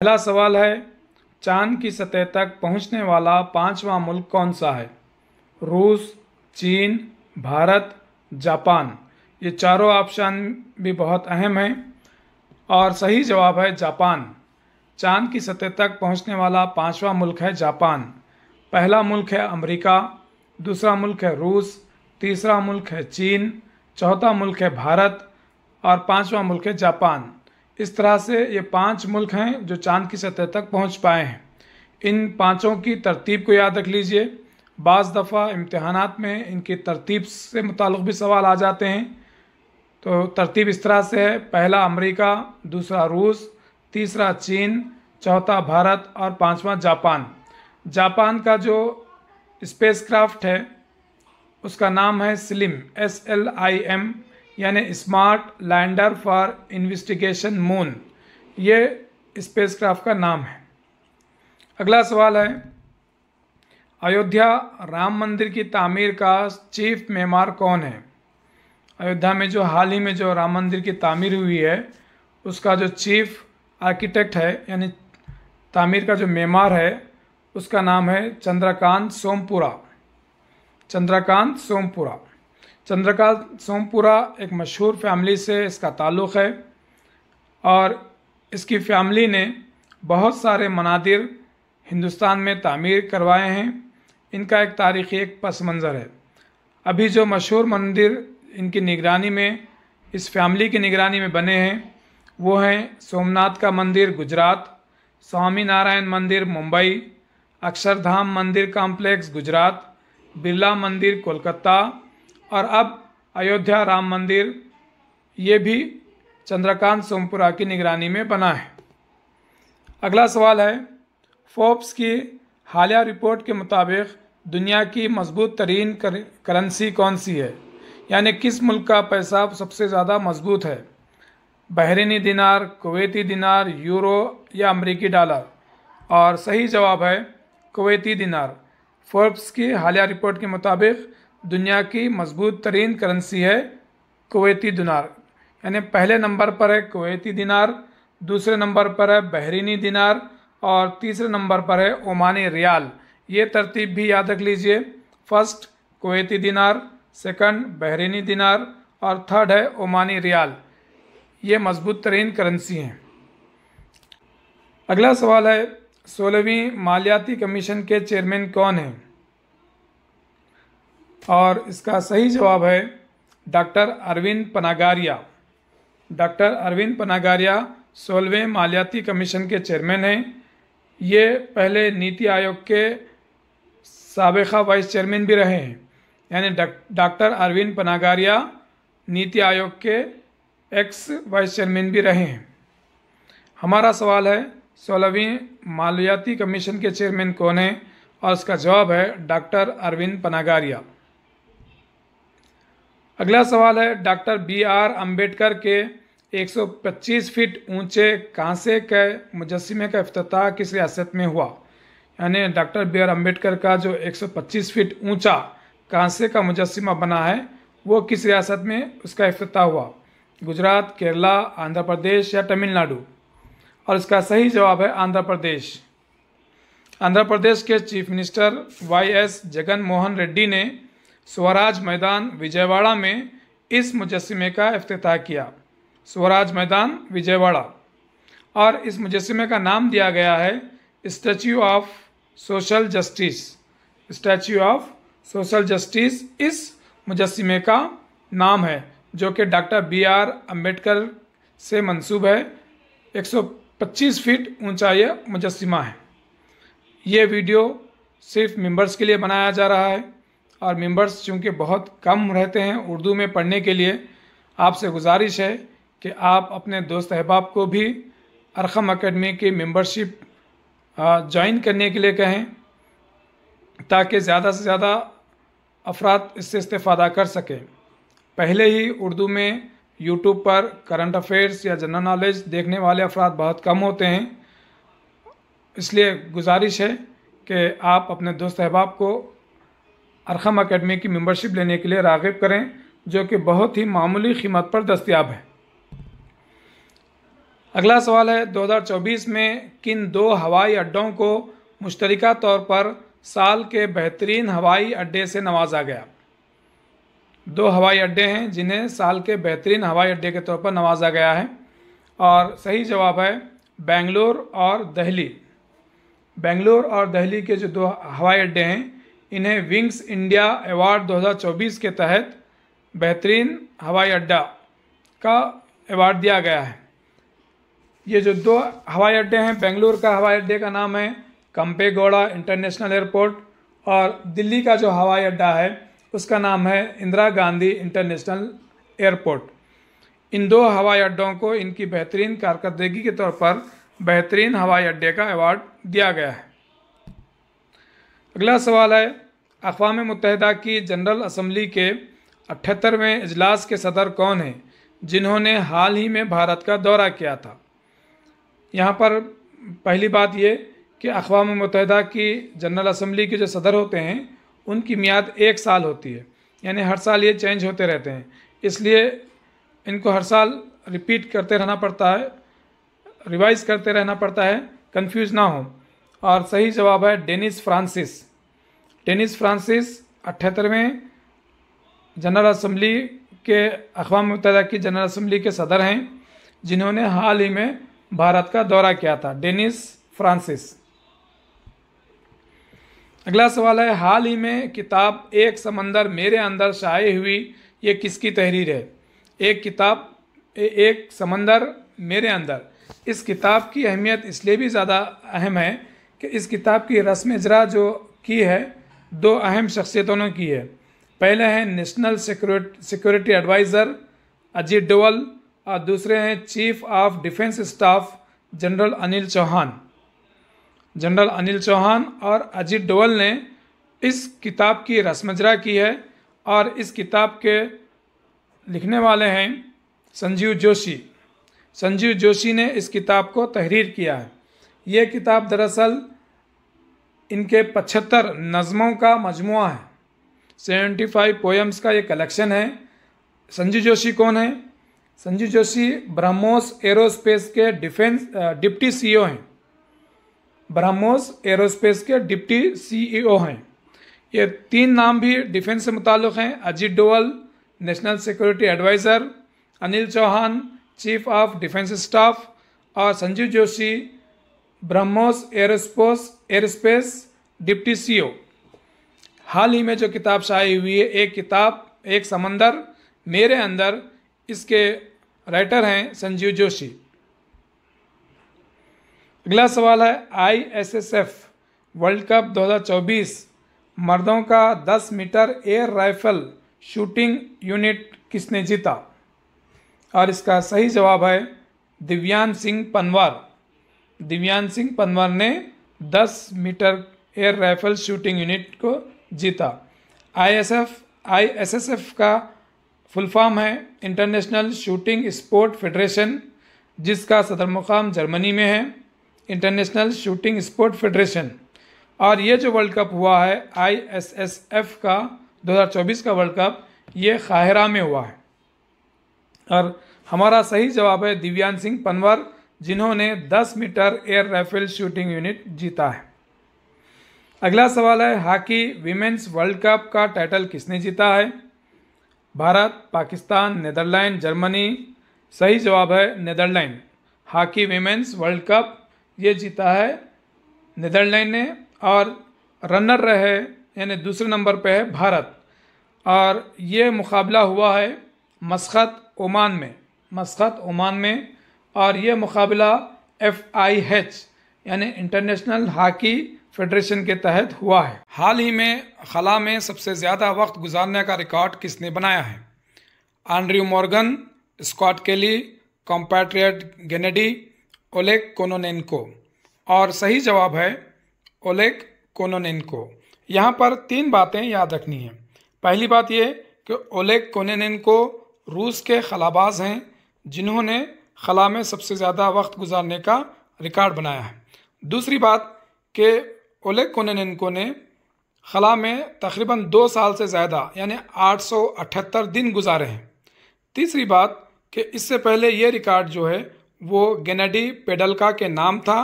पहला सवाल है चांद की सतह तक पहुंचने वाला पांचवा मुल्क कौन सा है रूस चीन भारत जापान ये चारों ऑप्शन भी बहुत अहम हैं और सही जवाब है जापान चांद की सतह तक पहुंचने वाला पांचवा मुल्क है जापान पहला मुल्क है अमेरिका दूसरा मुल्क है रूस तीसरा मुल्क है चीन चौथा मुल्क है भारत और पांचवा मुल्क है जापान इस तरह से ये पांच मुल्क हैं जो चांद की सतह तक पहुंच पाए हैं इन पांचों की तरतीब को याद रख लीजिए बज़ दफ़ा इम्तहानात में इनकी तरतीब से मुतक भी सवाल आ जाते हैं तो तरतीब इस तरह से है पहला अमरीका दूसरा रूस तीसरा चीन चौथा भारत और पाँचवा जापान जापान का जो स्पेसक्राफ्ट है उसका नाम है SLIM S L I M यानी smart lander for investigation moon ये स्पेसक्राफ्ट का नाम है अगला सवाल है अयोध्या राम मंदिर की तामीर का चीफ मेमार कौन है अयोध्या में जो हाल ही में जो राम मंदिर की तामीर हुई है उसका जो चीफ आर्किटेक्ट है यानी तामीर का जो मेमार है उसका नाम है चंद्रकांत सोमपुरा चंद्रकांत सोमपुरा चंद्रकांत सोमपुरा एक मशहूर फैमिली से इसका ताल्लुक़ है और इसकी फैमिली ने बहुत सारे मनादिर हिंदुस्तान में तामीर करवाए हैं इनका एक तारीख़ी एक पस मंज़र है अभी जो मशहूर मंदिर इनकी निगरानी में इस फैमिली की निगरानी में बने हैं वो हैं सोमनाथ का मंदिर गुजरात स्वामी नारायण मंदिर मुंबई अक्षरधाम मंदिर कॉम्प्लेक्स गुजरात बिरला मंदिर कोलकाता और अब अयोध्या राम मंदिर ये भी चंद्रकांत सोमपुरा की निगरानी में बना है अगला सवाल है फोर्ब्स की हालिया रिपोर्ट के मुताबिक दुनिया की मजबूत तरीन कर, करेंसी कौन सी है यानी किस मुल्क का पैसा सबसे ज़्यादा मजबूत है बहरीनी दिनार कुवैती दिनार यूरो या अमेरिकी डॉलर और सही जवाब है कुवैती दिनार फोर्ब्स की हालिया रिपोर्ट के मुताबिक दुनिया की मजबूत तरीन करेंसी है कुवैती दिनार यानी पहले नंबर पर है कुवैती दिनार दूसरे नंबर पर है बहरीनी दिनार और तीसरे नंबर पर है ओमानी रियाल ये तरतीब भी याद रख लीजिए first Kuwaiti dinar second Bahraini dinar और थर्ड है ओमानी रियाल ये मजबूत तरीन करेंसी हैं अगला सवाल है सोलहवीं मालियाती कमीशन के चेयरमैन कौन हैं और इसका सही जवाब है डॉक्टर अरविंद पनागारिया डॉक्टर अरविंद पनागारिया सोलहवें मालियाती कमीशन के चेयरमैन हैं ये पहले नीति आयोग के सबका वाइस चेयरमैन भी रहे हैं यानी डॉक्टर अरविंद पनागारिया नीति आयोग के एक्स वाइस चेयरमैन भी रहे हैं हमारा सवाल है सोलहवीं मालियाती कमीशन के चेयरमैन कौन हैं और इसका जवाब है डॉक्टर अरविंद पनागारिया अगला सवाल है डॉक्टर बी आर अम्बेडकर के 125 फीट ऊंचे कांसे के मुजस्मे का अफ्ताह किस रियासत में हुआ यानी डॉक्टर बी आर अम्बेडकर का जो 125 फीट ऊंचा कांसे का मुजस्मा बना है वो किस रियासत में उसका अफ्ताह हुआ गुजरात केरला आंध्र प्रदेश या तमिलनाडु और इसका सही जवाब है आंध्र प्रदेश आंध्र प्रदेश के chief minister Y S Jagan Mohan Reddy ने स्वराज मैदान विजयवाड़ा में इस मुजस्मे का अफ्ताह किया स्वराज मैदान विजयवाड़ा और इस मुजस्मे का नाम दिया गया है statue of social justice statue of social justice इस मुजस्मे का नाम है जो कि डॉक्टर बी आर अम्बेडकर से मंसूब है 125 फीट ऊंचाई यह मुजस्मा है ये वीडियो सिर्फ मेंबर्स के लिए बनाया जा रहा है और मेंबर्स चूँकि बहुत कम रहते हैं उर्दू में पढ़ने के लिए आपसे गुजारिश है कि आप अपने दोस्त अहबाब को भी अरखम अकेडमी की मेंबरशिप ज्वाइन करने के लिए कहें ताकि ज़्यादा से ज़्यादा अफराद इससे इस्तेफादा कर सकें पहले ही उर्दू में यूट्यूब पर करंट अफेयर्स या जनरल नॉलेज देखने वाले अफराद बहुत कम होते हैं इसलिए गुजारिश है कि आप अपने दोस्त अहबाब को अरखम अकेडमी की मेंबरशिप लेने के लिए रागब करें जो कि बहुत ही मामूली कीमत पर दस्तियाब है अगला सवाल है 2024 में किन दो हवाई अड्डों को मुश्तरक तौर पर साल के बेहतरीन हवाई अड्डे से नवाजा गया दो हवाई अड्डे हैं जिन्हें साल के बेहतरीन हवाई अड्डे के तौर पर नवाजा गया है और सही जवाब है बेंगलोर और दहली बेंगलोर और दहली के जो दो हवाई अड्डे हैं इन्हें विंग्स इंडिया अवार्ड 2024 के तहत बेहतरीन हवाई अड्डा का अवार्ड दिया गया है ये जो दो हवाई अड्डे हैं बेंगलुरु का हवाई अड्डे का नाम है कंपेगौड़ा इंटरनेशनल एयरपोर्ट और दिल्ली का जो हवाई अड्डा है उसका नाम है इंदिरा गांधी इंटरनेशनल एयरपोर्ट इन दो हवाई अड्डों को इनकी बेहतरीन कारकर्दगी के तौर पर बेहतरीन हवाई अड्डे का अवार्ड दिया गया है अगला सवाल है अकवा मुतहदा की जनरल असम्बली के अठहत्तरवें अजलास के सदर कौन हैं जिन्होंने हाल ही में भारत का दौरा किया था यहाँ पर पहली बात ये कि अकवा मुतहदा की जनरल असम्बली के जो सदर होते हैं उनकी मियाद एक साल होती है यानी हर साल ये चेंज होते रहते हैं इसलिए इनको हर साल रिपीट करते रहना पड़ता है रिवाइज करते रहना पड़ता है कंफ्यूज ना हो और सही जवाब है डेनिस फ्रांसिस टेनिस फ्रांसिस अठहत्तरवें जनरल असम्बली के अकवा मुतदा की जनरल असम्बली के सदर हैं जिन्होंने हाल ही में भारत का दौरा किया था डेनिस फ्रांसिस अगला सवाल है हाल ही में किताब एक समंदर मेरे अंदर शाये हुई ये किसकी तहरीर है एक किताब एक समंदर मेरे अंदर इस किताब की अहमियत इसलिए भी ज़्यादा अहम है कि इस किताब की रस्म इजरा जो की है दो अहम शख्सियतों की है पहले हैं national security adviser Ajit Doval और दूसरे हैं chief of defence staff general Anil Chauhan general Anil Chauhan और अजीत डोवल ने इस किताब की रसमजरा की है और इस किताब के लिखने वाले हैं संजीव जोशी संजीव जोशी ने इस किताब को तहरीर किया है ये किताब दरअसल इनके पचहत्तर नज़मों का मजमु है सेवेंटी फाइव पोएम्स का ये कलेक्शन है संजू जोशी कौन है संजू जोशी ब्रह्मोस एरोस्पेस के डिफेंस डिप्टी सीईओ हैं ब्रह्मोस एरोस्पेस के डिप्टी सीईओ हैं ये तीन नाम भी डिफेंस से मुतलक़ हैं Ajit Doval national security adviser Anil Chauhan chief of defence staff और Sanjeev Joshi BrahMos aerospace aerospace deputy CEO हाल ही में जो किताब शाई हुई है एक किताब एक समंदर मेरे अंदर इसके राइटर हैं संजीव जोशी अगला सवाल है I S S F world cup 2024 मर्दों का 10 metre air rifle shooting unit किसने जीता और इसका सही जवाब है दिव्यांग सिंह पनवार दिव्यांश सिंह पनवर ने 10 metre air rifle shooting unit को जीता आईएसएफ आईएसएसएफ का फुल फॉर्म है इंटरनेशनल शूटिंग स्पोर्ट फेडरेशन जिसका सदर मुकाम जर्मनी में है इंटरनेशनल शूटिंग स्पोर्ट फेडरेशन और ये जो वर्ल्ड कप हुआ है आईएसएसएफ का 2024 का वर्ल्ड कप ये खाहरा में हुआ है और हमारा सही जवाब है दिव्यांश सिंह पनवर जिन्होंने 10 metre air rifle shooting unit जीता है अगला सवाल है हॉकी विमेंस वर्ल्ड कप का टाइटल किसने जीता है भारत पाकिस्तान नीदरलैंड जर्मनी सही जवाब है Netherlands hockey women's world cup ये जीता है नीदरलैंड ने और रनर रहे यानी दूसरे नंबर पे है भारत और ये मुकाबला हुआ है मस्खत ओमान में मस्खत ओमान में और ये मुकाबला एफ आई एच यानी इंटरनेशनल हॉकी फेडरेशन के तहत हुआ है हाल ही में खला में सबसे ज़्यादा वक्त गुजारने का रिकॉर्ड किसने बनाया है आंड्रयू मॉर्गन स्कॉट केली कॉम्पैट्रियट गेनेडी ओलेक कोनोनेनको और सही जवाब है ओलेक कोनोनेनको यहाँ पर तीन बातें याद रखनी हैं पहली बात ये कि ओलेक कोनेनेनको रूस के खलाबाज हैं जिन्होंने खला में सबसे ज़्यादा वक्त गुजारने का रिकॉर्ड बनाया है दूसरी बात कि ओले कोनेनेनको ने खला में तकरीबन दो साल से ज़्यादा सौ 878 दिन गुजारे हैं तीसरी बात कि इससे पहले ये रिकॉर्ड जो है वो गेनेडी पेडलका के नाम था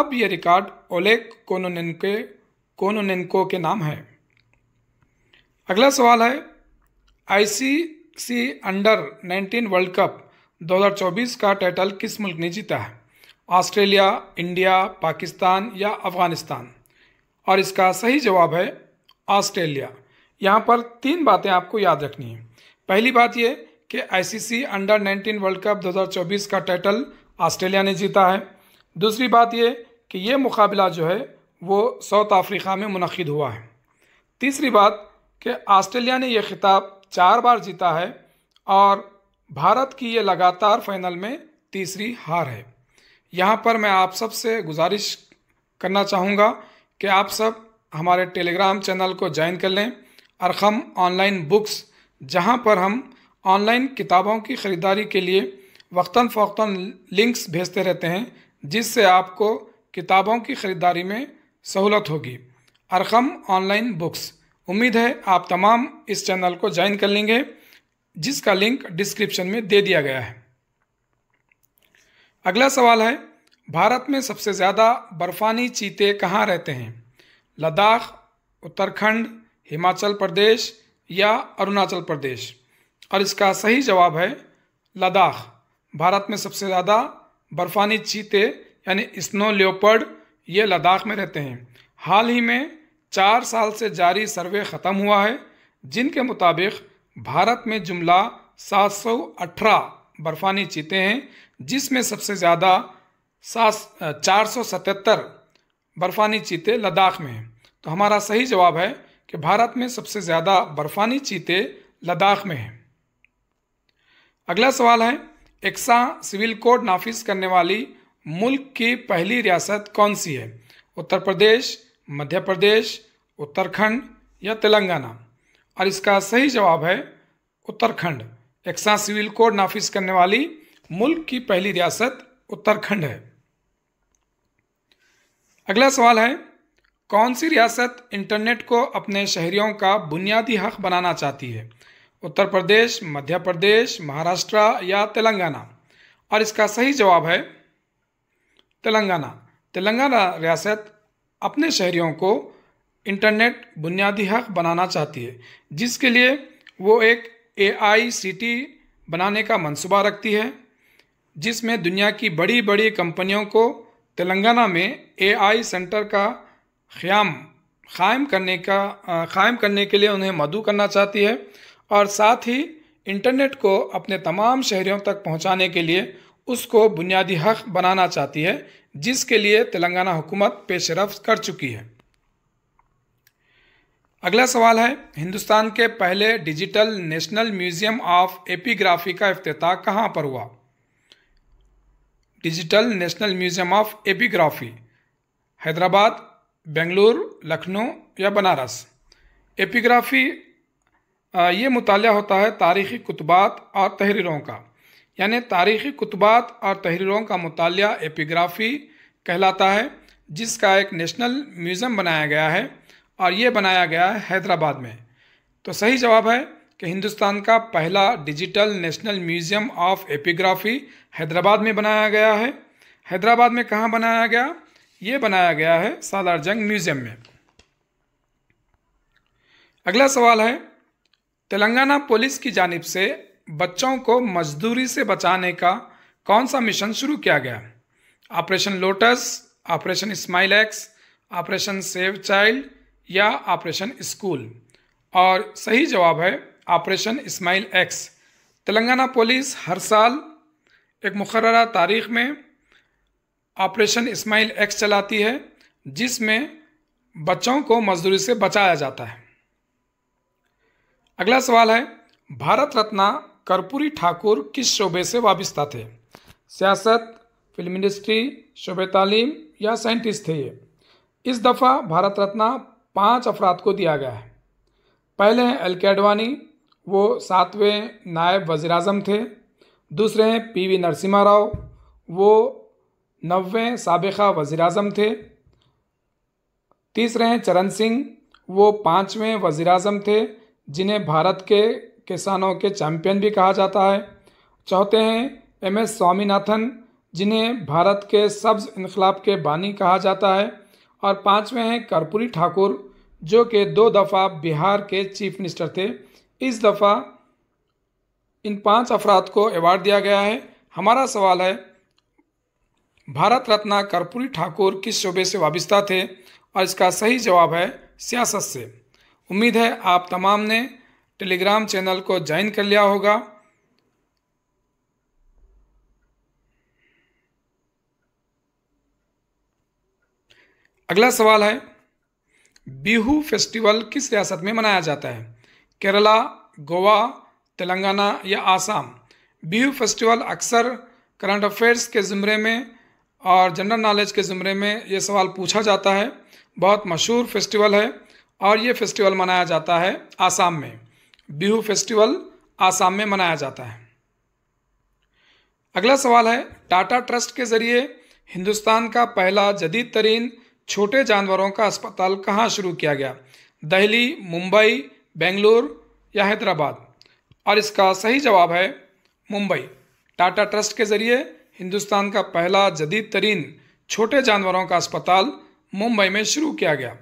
अब ये रिकॉर्ड ओलेग कोनोनेनके कोनोनेनको के नाम है अगला सवाल है आईसीसी अंडर 19 वर्ल्ड कप 2024 का टाइटल किस मुल्क ने जीता है ऑस्ट्रेलिया इंडिया पाकिस्तान या अफगानिस्तान और इसका सही जवाब है ऑस्ट्रेलिया यहाँ पर तीन बातें आपको याद रखनी है पहली बात ये कि आईसीसी अंडर 19 वर्ल्ड कप 2024 का टाइटल ऑस्ट्रेलिया ने जीता है दूसरी बात ये कि ये मुकाबला जो है वो साउथ अफ्रीका में मनद हुआ है तीसरी बात कि ऑस्ट्रेलिया ने यह खिताब चार बार जीता है और भारत की ये लगातार फाइनल में तीसरी हार है यहाँ पर मैं आप सब से गुजारिश करना चाहूँगा कि आप सब हमारे टेलीग्राम चैनल को ज्वाइन कर लें अरखम ऑनलाइन बुक्स जहाँ पर हम ऑनलाइन किताबों की ख़रीदारी के लिए वक्ता फ़ौता लिंक्स भेजते रहते हैं जिससे आपको किताबों की ख़रीदारी में सहूलत होगी अरखम ऑनलाइन बुक्स उम्मीद है आप तमाम इस चैनल को ज्वाइन कर लेंगे जिसका लिंक डिस्क्रिप्शन में दे दिया गया है अगला सवाल है भारत में सबसे ज़्यादा बर्फ़ानी चीते कहाँ रहते हैं लद्दाख उत्तराखंड हिमाचल प्रदेश या अरुणाचल प्रदेश और इसका सही जवाब है लद्दाख भारत में सबसे ज़्यादा बर्फ़ानी चीते यानी स्नो लियोपर्ड ये लद्दाख में रहते हैं हाल ही में चार साल से जारी सर्वे ख़त्म हुआ है जिनके मुताबिक भारत में जुमला 718 बर्फानी चीते हैं जिसमें सबसे ज़्यादा सात चार सौ सतहत्तर बर्फानी चीते लद्दाख में हैं तो हमारा सही जवाब है कि भारत में सबसे ज़्यादा बर्फानी चीते लद्दाख में हैं अगला सवाल है एक्सा सिविल कोड नाफिज करने वाली मुल्क की पहली रियासत कौन सी है उत्तर प्रदेश मध्य प्रदेश उत्तराखंड या तेलंगाना और इसका सही जवाब है उत्तराखंड एक्सा सिविल कोड नाफिज करने वाली मुल्क की पहली रियासत उत्तराखंड है अगला सवाल है कौन सी रियासत इंटरनेट को अपने शहरियों का बुनियादी हक बनाना चाहती है उत्तर प्रदेश मध्य प्रदेश महाराष्ट्र या तेलंगाना और इसका सही जवाब है तेलंगाना तेलंगाना रियासत अपने शहरियों को इंटरनेट बुनियादी हक बनाना चाहती है जिसके लिए वो एक ए बनाने का मंसूबा रखती है जिसमें दुनिया की बड़ी बड़ी कंपनियों को तेलंगाना में ए सेंटर का क़्याम क़ायम करने का क़ायम करने के लिए उन्हें मदू करना चाहती है और साथ ही इंटरनेट को अपने तमाम शहरों तक पहुंचाने के लिए उसको बुनियादी हक बनाना चाहती है जिसके लिए तेलंगाना हुकूमत पेशरफ कर चुकी है अगला सवाल है हिंदुस्तान के पहले digital national museum of epigraphy का अफ्ताह कहाँ पर हुआ digital national museum of epigraphy Hyderabad Bengaluru Lucknow या बनारस एपीग्राफी ये मुताल होता है तारीख़ी कुतबात और तहरीरों का यानी तारीख़ी कुतबात और तहरीरों का मुताल एपीग्राफी कहलाता है जिसका एक नेशनल म्यूज़ियम बनाया गया है और ये बनाया गया है हैदराबाद में तो सही जवाब है कि हिंदुस्तान का पहला digital national museum of epigraphy Hyderabad में बनाया गया है हैदराबाद में कहाँ बनाया गया ये बनाया गया है सालार जंग म्यूजियम में अगला सवाल है तेलंगाना पुलिस की जानब से बच्चों को मजदूरी से बचाने का कौन सा मिशन शुरू किया गया operation lotus operation smile X operation save child या ऑपरेशन स्कूल और सही जवाब है operation smile X Telangana police हर साल एक मुकर्रा तारीख में ऑपरेशन इस्माइल एक्स चलाती है जिसमें बच्चों को मजदूरी से बचाया जाता है अगला सवाल है भारत रत्न कर्पूरी ठाकुर किस शोबे से वाबस्ता थे सियासत फिल्म इंडस्ट्री शोब तालीम या साइंटिस्ट थे ये इस दफ़ा भारत रत्न पांच अफराद को दिया गया है पहले हैं एल के अडवानी वो सातवें नायब वज़ी अजम थे दूसरे हैं पी वी नरसिम्हा राव वो नवे सबक़ा वज़ी अजम थे तीसरे हैं चरण सिंह वो पाँचवें वज़ी अजम थे जिन्हें भारत के किसानों के चैम्पियन भी कहा जाता है चौथे हैं एम एस स्वामीनाथन जिन्हें भारत के सब्ज़ इनकलाब के बानी कहा जाता है और पांचवें हैं कर्पूरी ठाकुर जो कि दो दफ़ा बिहार के चीफ मिनिस्टर थे इस दफ़ा इन पांच अफराद को अवार्ड दिया गया है हमारा सवाल है भारत रत्न कर्पूरी ठाकुर किस शोबे से वाबस्ता थे और इसका सही जवाब है सियासत से उम्मीद है आप तमाम ने टेलीग्राम चैनल को ज्वाइन कर लिया होगा अगला सवाल है बिहू फेस्टिवल किस रियासत में मनाया जाता है केरला गोवा तेलंगाना या आसाम बिहू फेस्टिवल अक्सर करंट अफेयर्स के ज़ुमरे में और जनरल नॉलेज के ज़ुमरे में ये सवाल पूछा जाता है बहुत मशहूर फेस्टिवल है और ये फेस्टिवल मनाया जाता है आसाम में बिहू फेस्टिवल आसाम में मनाया जाता है अगला सवाल है टाटा ट्रस्ट के ज़रिए हिंदुस्तान का पहला जदीद तरीन छोटे जानवरों का अस्पताल कहाँ शुरू किया गया दिल्ली मुंबई बेंगलोर या हैदराबाद और इसका सही जवाब है मुंबई टाटा ट्रस्ट के ज़रिए हिंदुस्तान का पहला जदीद तरीन छोटे जानवरों का अस्पताल मुंबई में शुरू किया गया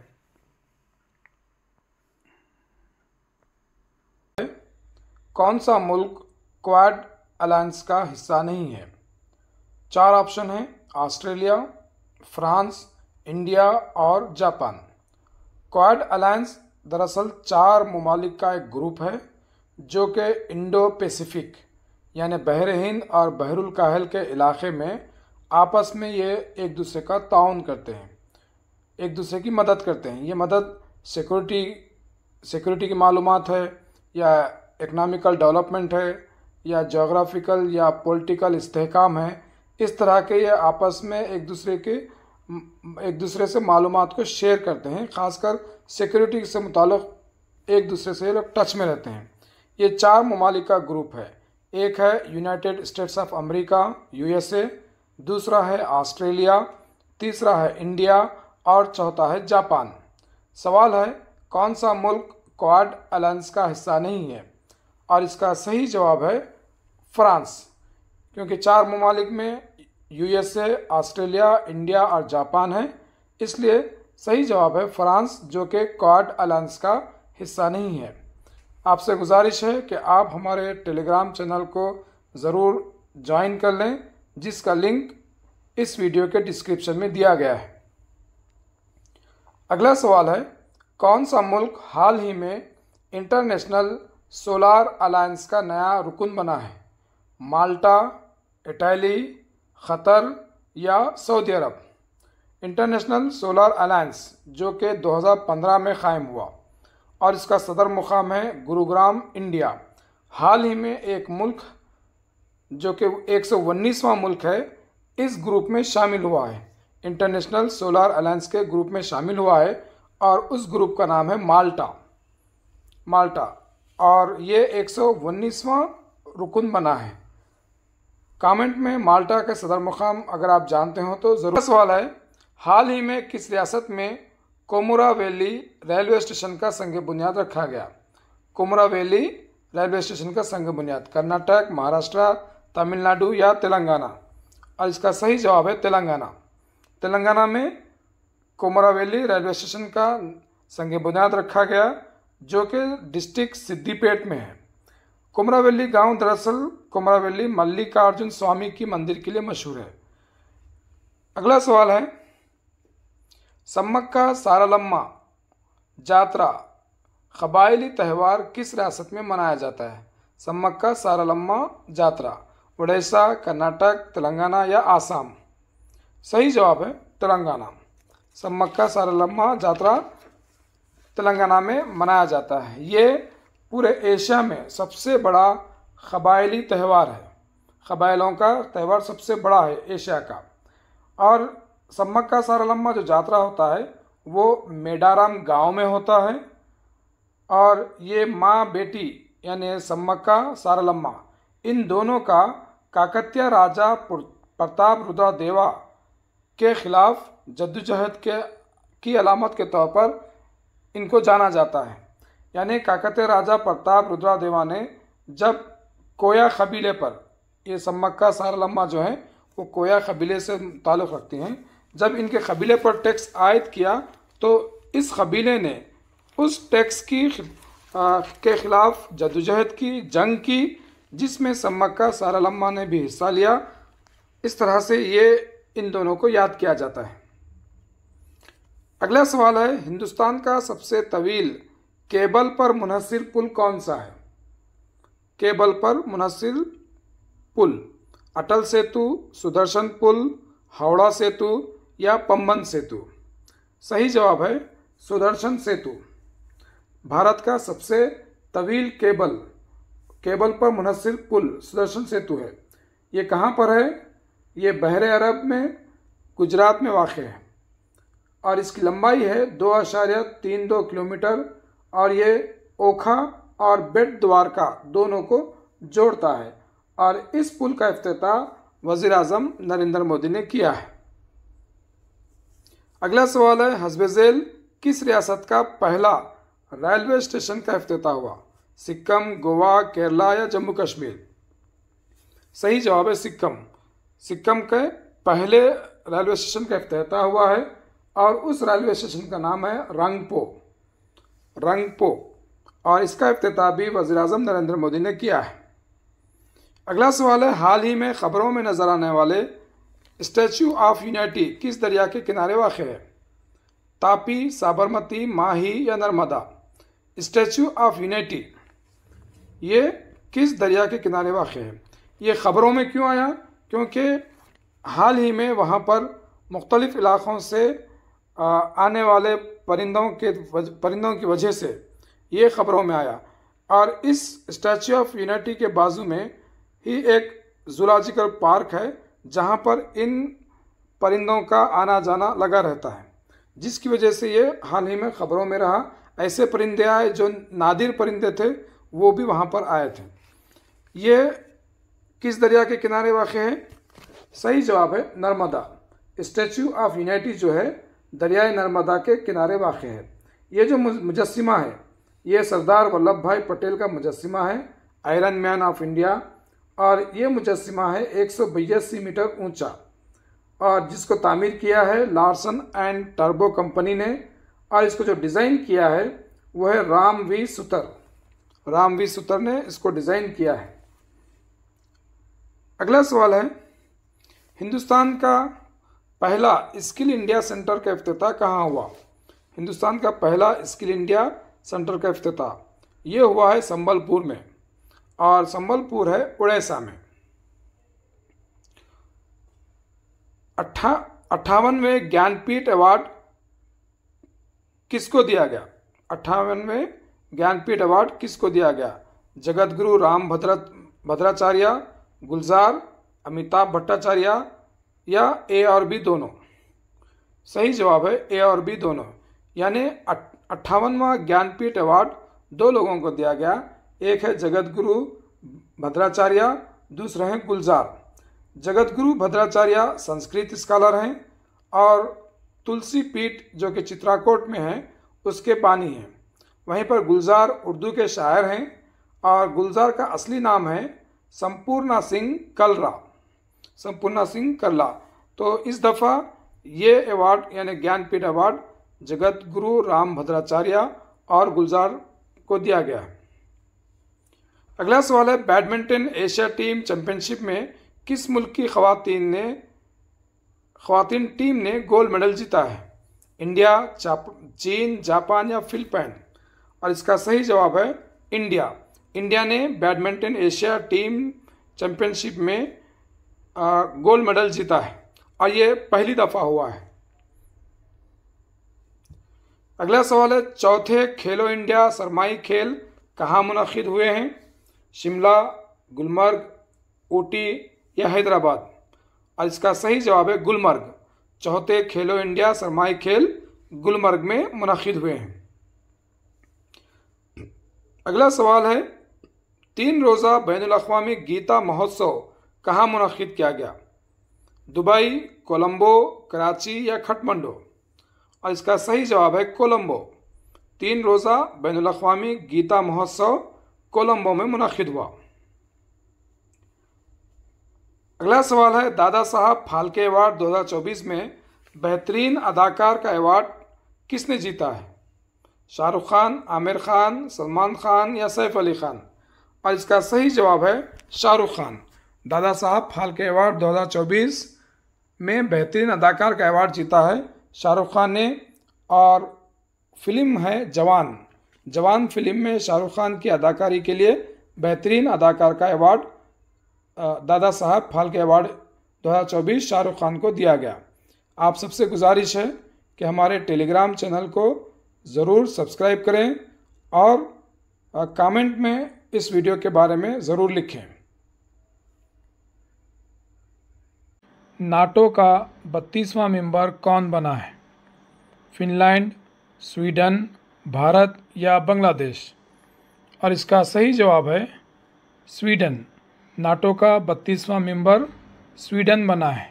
कौन सा मुल्क क्वाड अलायंस का हिस्सा नहीं है चार ऑप्शन हैं ऑस्ट्रेलिया फ्रांस इंडिया और जापान क्वाड अलायंस दरअसल चार ममालिक का एक ग्रुप है जो कि इंडो पेसिफिक यानी बहर हिंद और बहरुल काहल के इलाके में आपस में ये एक दूसरे का ताउन करते हैं एक दूसरे की मदद करते हैं ये मदद सिक्योरिटी सिक्योरिटी की मालूम है या इकनॉमिकल डेवलपमेंट है या जोग्राफिकल या पॉलिटिकल इस्तेकाम है इस तरह के ये आपस में एक दूसरे के एक दूसरे से मालूम को शेयर करते हैं ख़ासकर सिक्योरिटी से मुतल एक दूसरे से लोग टच में रहते हैं ये चार ममालिक का ग्रुप है एक है United States of America USA दूसरा है ऑस्ट्रेलिया तीसरा है इंडिया और चौथा है जापान सवाल है कौन सा मुल्क क्वाड अलायंस का हिस्सा नहीं है और इसका सही जवाब है फ्रांस क्योंकि चार ममालिक में यूएसए ऑस्ट्रेलिया इंडिया और जापान है इसलिए सही जवाब है फ्रांस जो कि क्वाड अलायंस का हिस्सा नहीं है आपसे गुजारिश है कि आप हमारे टेलीग्राम चैनल को ज़रूर ज्वाइन कर लें जिसका लिंक इस वीडियो के डिस्क्रिप्शन में दिया गया है अगला सवाल है कौन सा मुल्क हाल ही में इंटरनेशनल सोलार अलायंस का नया रुकन बना है माल्टा इटली ख़तर या सऊदी अरब इंटरनेशनल सोलर अलायंस जो कि 2015 में कायम हुआ और इसका सदर मुकाम है गुरुग्राम इंडिया हाल ही में एक मुल्क जो कि एक सौ मुल्क है इस ग्रुप में शामिल हुआ है इंटरनेशनल सोलर अलायंस के ग्रुप में शामिल हुआ है और उस ग्रुप का नाम है माल्टा माल्टा और ये एक सौ रुकन बना है कमेंट में माल्टा का सदर मुकाम अगर आप जानते हो तो ज़रूर सवाल है हाल ही में किस रियासत में कोमरा वैली रेलवे स्टेशन का संग बुनियाद रखा गया कोमरा वैली रेलवे स्टेशन का संग बुनियाद कर्नाटक महाराष्ट्र तमिलनाडु या तेलंगाना और इसका सही जवाब है तेलंगाना तेलंगाना में कोमरा वैली रेलवे स्टेशन का संग बुनियाद रखा गया जो कि डिस्ट्रिक्ट सिद्दीपेट में है कुमरावेली गांव दरअसल कुमरावेली मल्लिकार्जुन स्वामी की मंदिर के लिए मशहूर है अगला सवाल है सम्मक्का सारालम्मा जात्रा कबायली त्यौहार किस रियासत में मनाया जाता है सम्मक्का सारालम्मा जात्रा उड़ीसा कर्नाटक तेलंगाना या आसाम सही जवाब है तेलंगाना सम्मक्का सारालम्मा जात्रा तेलंगाना में मनाया जाता है ये पूरे एशिया में सबसे बड़ा कबायली त्यौहार है कबायलों का त्यौहार सबसे बड़ा है एशिया का और सम्मक का सारालम्मा जो यात्रा होता है वो मेडाराम गांव में होता है और ये माँ बेटी यानी सम्मक्का सारालम्मा इन दोनों का काकत्या राजा प्रताप रुद्रा देवा के खिलाफ जद्दोजहद के की अलामत के तौर पर इनको जाना जाता है यानी काकते राजा प्रताप रुद्रादेवा ने जब कोया कबीले पर ये सम्मक्का लम्मा जो है वो कोया कबीले से ताल्लुक़ रखती हैं जब इनके कबीले पर टैक्स आयद किया तो इस कबीले ने उस टैक्स की आ, के ख़िलाफ़ जदोजहद की जंग की जिसमें सम्मक्का लम्मा ने भी हिस्सा लिया इस तरह से ये इन दोनों को याद किया जाता है अगला सवाल है हिंदुस्तान का सबसे तवील केबल पर मुनहसर पुल कौन सा है केबल पर मुनहसर पुल अटल सेतु सुदर्शन पुल हावड़ा सेतु या पम्बन सेतु सही जवाब है सुदर्शन सेतु भारत का सबसे तवील केबल केबल पर मुनसर पुल सुदर्शन सेतु है ये कहाँ पर है ये बहर अरब में गुजरात में वाक़ है और इसकी लंबाई है दो आशार्य तीन दो किलोमीटर और ये ओखा और बेट द्वारका दोनों को जोड़ता है और इस पुल का अफ्ताह वज़ी अजम नरेंद्र मोदी ने किया है अगला सवाल है हसब झेल किस रियासत का पहला रेलवे स्टेशन का अफ्ताह हुआ सिक्किम गोवा केरला या जम्मू कश्मीर सही जवाब है सिक्किम सिक्किम के पहले रेलवे स्टेशन का अफ्ताह हुआ है और उस रेलवे स्टेशन का नाम है रंगपो रंगपो और इसका अफ्ताह भी वज़ी अजम नरेंद्र मोदी ने किया है अगला सवाल है हाल ही में ख़बरों में नज़र आने वाले स्टैचू ऑफ यूनिटी किस दरिया के किनारे वाक़ है तापी साबरमती माही या नर्मदा स्टैचू ऑफ यूनिटी ये किस दरिया के किनारे वाक़ है ये ख़बरों में क्यों आया क्योंकि हाल ही में वहाँ पर मुख्तलिफ़ इलाक़ों से आने वाले परिंदों के परिंदों की वजह से ये खबरों में आया और इस स्टैचू ऑफ यूनिटी के बाजू में ही एक जूलॉजिकल पार्क है जहाँ पर इन परिंदों का आना जाना लगा रहता है जिसकी वजह से ये हाल ही में खबरों में रहा ऐसे परिंदे आए जो नादिर परिंदे थे वो भी वहाँ पर आए थे ये किस दरिया के किनारे वाक़ है सही जवाब है नर्मदा स्टैचू ऑफ यूनिटी जो है दरियाए नर्मदा के किनारे वाक़ है ये जो मुजस्मा है ये सरदार वल्लभ भाई पटेल का मुजस्मा है आयरन मैन ऑफ इंडिया और ये मुजस्मा है एक मीटर ऊंचा और जिसको तामीर किया है लार्सन एंड टर्बो कंपनी ने और इसको जो डिज़ाइन किया है वो है राम वी सुतर राम वी सुतर ने इसको डिज़ाइन किया है अगला सवाल है हिंदुस्तान का पहला स्किल इंडिया सेंटर का अफ्तः कहाँ हुआ हिंदुस्तान का पहला स्किल इंडिया सेंटर का अफ्तः ये हुआ है संबलपुर में और संबलपुर है उड़ीसा में अट्ठा अट्ठावन में ज्ञानपीठ अवार्ड किसको दिया गया अट्ठावन में ज्ञानपीठ अवार्ड किसको दिया गया जगत गुरु राम भद्रा भद्राचार्य गुलजार अमिताभ भट्टाचार्य या ए और बी दोनों सही जवाब है ए और बी दोनों यानी अट्ठावनवा ज्ञानपीठ अवार्ड दो लोगों को दिया गया एक है जगतगुरु भद्राचार्य दूसरा है गुलजार जगतगुरु भद्राचार्य संस्कृत स्कॉलर हैं और तुलसी पीठ जो कि चित्राकोट में है उसके पानी हैं वहीं पर गुलजार उर्दू के शायर हैं और गुलजार का असली नाम है संपूर्णा सिंह कलरा संपूर्णा सिंह कल्ला तो इस दफ़ा ये अवार्ड यानी ज्ञानपीठ अवार्ड जगत गुरु राम भद्राचार्य और गुलजार को दिया गया अगला सवाल है बैडमिंटन एशिया टीम चैंपियनशिप में किस मुल्क की खातन ने खातन टीम ने गोल्ड मेडल जीता है इंडिया चीन जापान या फिलिपाइन और इसका सही जवाब है इंडिया इंडिया ने बैडमिंटन एशिया टीम चैंपियनशिप में गोल्ड मेडल जीता है और ये पहली दफ़ा हुआ है अगला सवाल है चौथे खेलो इंडिया सरमाई खेल कहाँ मुनद हुए हैं शिमला गुलमर्ग ऊटी या हैदराबाद और इसका सही जवाब है गुलमर्ग चौथे खेलो इंडिया सरमाई खेल गुलमर्ग में मुनद हुए हैं अगला सवाल है तीन रोज़ा बैन अवी गीता महोत्सव कहाँ मुनद किया गया दुबई कोलंबो कराची या खटमंडो और इसका सही जवाब है कोलंबो तीन रोज़ा बैन अवी गीता महोत्सव कोलंबो में मुनद हुआ अगला सवाल है दादा साहब फालके अवार्ड 2024 में बेहतरीन अदाकार का अवार्ड किसने जीता है शाहरुख खान आमिर खान सलमान खान या सैफ अली खान और इसका सही जवाब है शाहरुख खान दादा साहब फाल्के अवार्ड 2024 में बेहतरीन अदाकार का अवार्ड जीता है शाहरुख खान ने और फिल्म है जवान जवान फिल्म में शाहरुख खान की अदाकारी के लिए बेहतरीन अदाकार का अवार्ड दादा साहब फाल्के अवार्ड 2024 शाहरुख खान को दिया गया आप सबसे गुजारिश है कि हमारे टेलीग्राम चैनल को ज़रूर सब्सक्राइब करें और कमेंट में इस वीडियो के बारे में ज़रूर लिखें नाटो का बत्तीसवां मेंबर कौन बना है फिनलैंड स्वीडन भारत या बांग्लादेश और इसका सही जवाब है स्वीडन नाटो का बत्तीसवां मेंबर स्वीडन बना है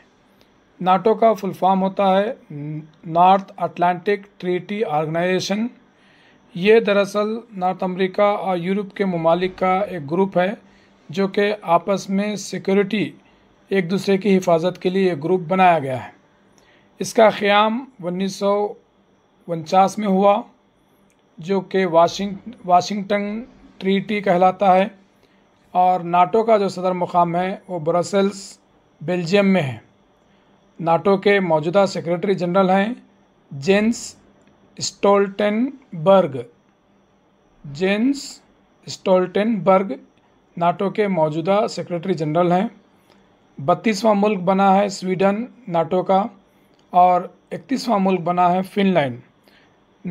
नाटो का फुल फॉर्म होता है नॉर्थ अटलांटिक ट्रीटी ऑर्गेनाइजेशन ये दरअसल नॉर्थ अमेरिका और यूरोप के ममालिक का एक ग्रुप है जो कि आपस में सिक्योरिटी एक दूसरे की हिफाजत के लिए एक ग्रुप बनाया गया है इसका क़्याम उन्नीस में हुआ जो कि वाशिंग वाशिंगटन ट्रीटी कहलाता है और नाटो का जो सदर मुकाम है वो ब्रसल्स बेल्जियम में है नाटो के मौजूदा सेक्रेटरी जनरल हैं Jens Stoltenberg Jens Stoltenberg NATO के मौजूदा सेक्रेटरी जनरल हैं बत्तीसवां मुल्क बना है स्वीडन नाटो का और इकतीसवां मुल्क बना है फिनलैंड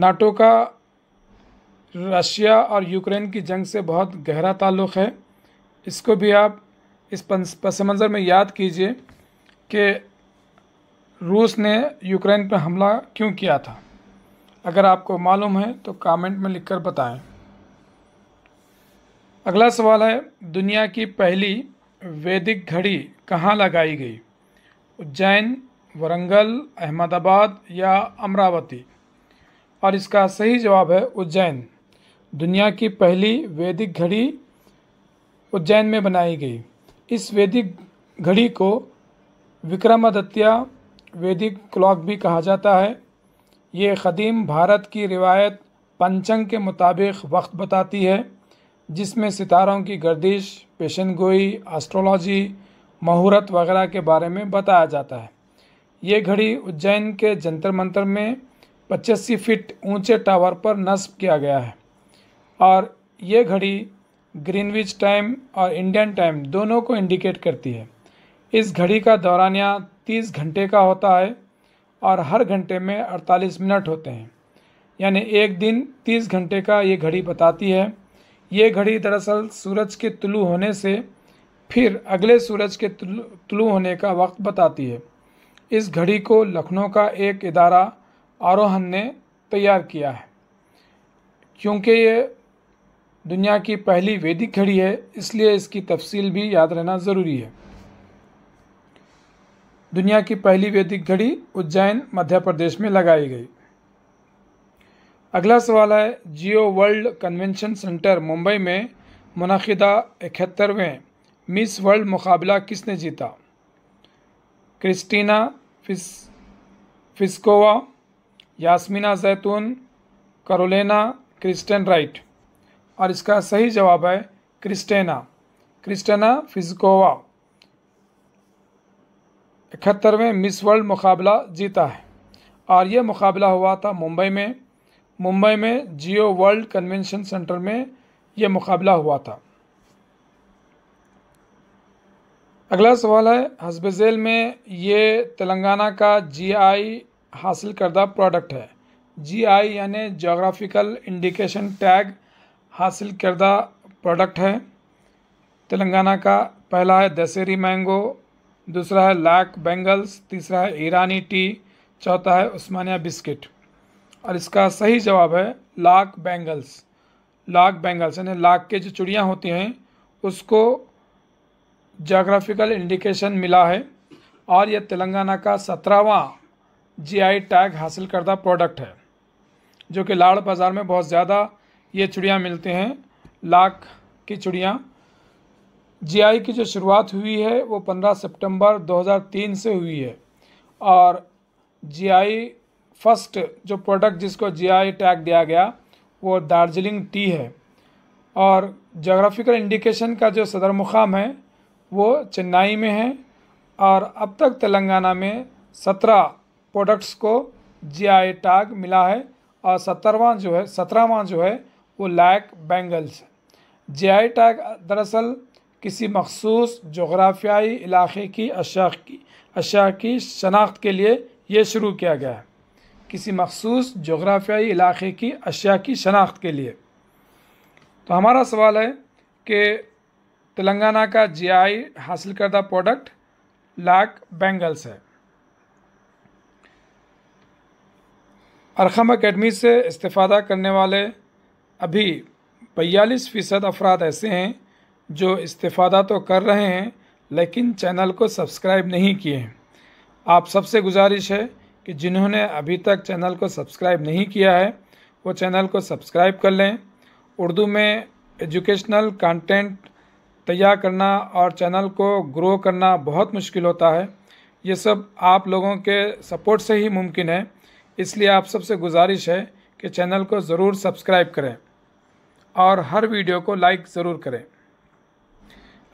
नाटो का रशिया और यूक्रेन की जंग से बहुत गहरा ताल्लुक़ है इसको भी आप इस पस मंज़र में याद कीजिए कि रूस ने यूक्रेन पर हमला क्यों किया था अगर आपको मालूम है तो कमेंट में लिखकर बताएं अगला सवाल है दुनिया की पहली वैदिक घड़ी कहाँ लगाई गई उज्जैन वरंगल अहमदाबाद या अमरावती और इसका सही जवाब है उज्जैन दुनिया की पहली वैदिक घड़ी उज्जैन में बनाई गई इस वैदिक घड़ी को विक्रमादित्य वैदिक क्लॉक भी कहा जाता है ये क़दीम भारत की रिवायत पंचंग के मुताबिक वक्त बताती है जिसमें सितारों की गर्दिश पेशन गोई एस्ट्रोलॉजी मुहूर्त वगैरह के बारे में बताया जाता है ये घड़ी उज्जैन के जंतर मंतर में पचासी फीट ऊंचे टावर पर नस्ब किया गया है और ये घड़ी ग्रीनविच टाइम और इंडियन टाइम दोनों को इंडिकेट करती है इस घड़ी का दौरानिया तीस घंटे का होता है और हर घंटे में अड़तालीस मिनट होते हैं यानी एक दिन तीस घंटे का ये घड़ी बताती है ये घड़ी दरअसल सूरज के तुलू होने से फिर अगले सूरज के तुलू तुलु होने का वक्त बताती है इस घड़ी को लखनऊ का एक इदारा आरोहन ने तैयार किया है क्योंकि ये दुनिया की पहली वैदिक घड़ी है इसलिए इसकी तफसील भी याद रहना ज़रूरी है दुनिया की पहली वैदिक घड़ी उज्जैन मध्य प्रदेश में लगाई गई अगला सवाल है Jio world convention centre Mumbai में मनदा इकहत्तरवें मिस वर्ल्ड मुकाबला किसने जीता क्रिस्टीना फिस फिस्कोवा यास्मीना जैतून करोलेना क्रिस्टन राइट और इसका सही जवाब है क्रिस्टेना क्रिस्टेना फिजकोवा इकहत्तरवें मिस वर्ल्ड मुकाबला जीता है और यह मुकाबला हुआ था मुंबई में मुंबई में जियो वर्ल्ड कन्वेंशन सेंटर में ये मुकाबला हुआ था अगला सवाल है हसब में ये तेलंगाना का जीआई हासिल करदा प्रोडक्ट है जीआई यानी जोग्राफिकल इंडिकेशन टैग हासिल करदा प्रोडक्ट है तेलंगाना का पहला है दशहरी मैंगो दूसरा है लैक बेंगल्स तीसरा है ईरानी टी चौथा है उस्मानिया बिस्किट और इसका सही जवाब है लाक बैंगल्स लाक बैंगल्स यानी लाक के जो चुड़ियाँ होती हैं उसको जोग्राफिकल इंडिकेशन मिला है और यह तेलंगाना का सत्रहवा जीआई टैग हासिल करदा प्रोडक्ट है जो कि लाड़ बाज़ार में बहुत ज़्यादा ये चुड़ियाँ मिलते हैं लाख की चुड़ियाँ जीआई की जो शुरुआत हुई है वो 15 सितंबर 2003 से हुई है और जीआई फर्स्ट जो प्रोडक्ट जिसको जीआई टैग दिया गया वो दार्जिलिंग टी है और जोग्राफिकल इंडिकेशन का जो सदर मुकाम है वो चेन्नई में है और अब तक तेलंगाना में सत्रह प्रोडक्ट्स को जीआई टैग मिला है और सत्तरवा जो है सत्रहवा जो है वो लैक जे जीआई टैग दरअसल किसी मखसूस जोग्राफियाई इलाके की अशा की अशा की शनाख्त के लिए ये शुरू किया गया है किसी मखसूस जोग्राफियाई इलाके की अशिया की शनाख्त के लिए तो हमारा सवाल है कि तेलंगाना का आई हासिल करदा प्रोडक्ट लाक बैंगल्स है अरखम अकेडमी से इस्ता करने वाले अभी बयालीस फ़ीसद अफराद ऐसे हैं जो इस्ता तो कर रहे हैं लेकिन चैनल को सब्सक्राइब नहीं किए हैं आप सबसे गुजारिश है कि जिन्होंने अभी तक चैनल को सब्सक्राइब नहीं किया है वो चैनल को सब्सक्राइब कर लें उर्दू में एजुकेशनल कंटेंट तैयार करना और चैनल को ग्रो करना बहुत मुश्किल होता है ये सब आप लोगों के सपोर्ट से ही मुमकिन है इसलिए आप सबसे गुजारिश है कि चैनल को ज़रूर सब्सक्राइब करें और हर वीडियो को लाइक ज़रूर करें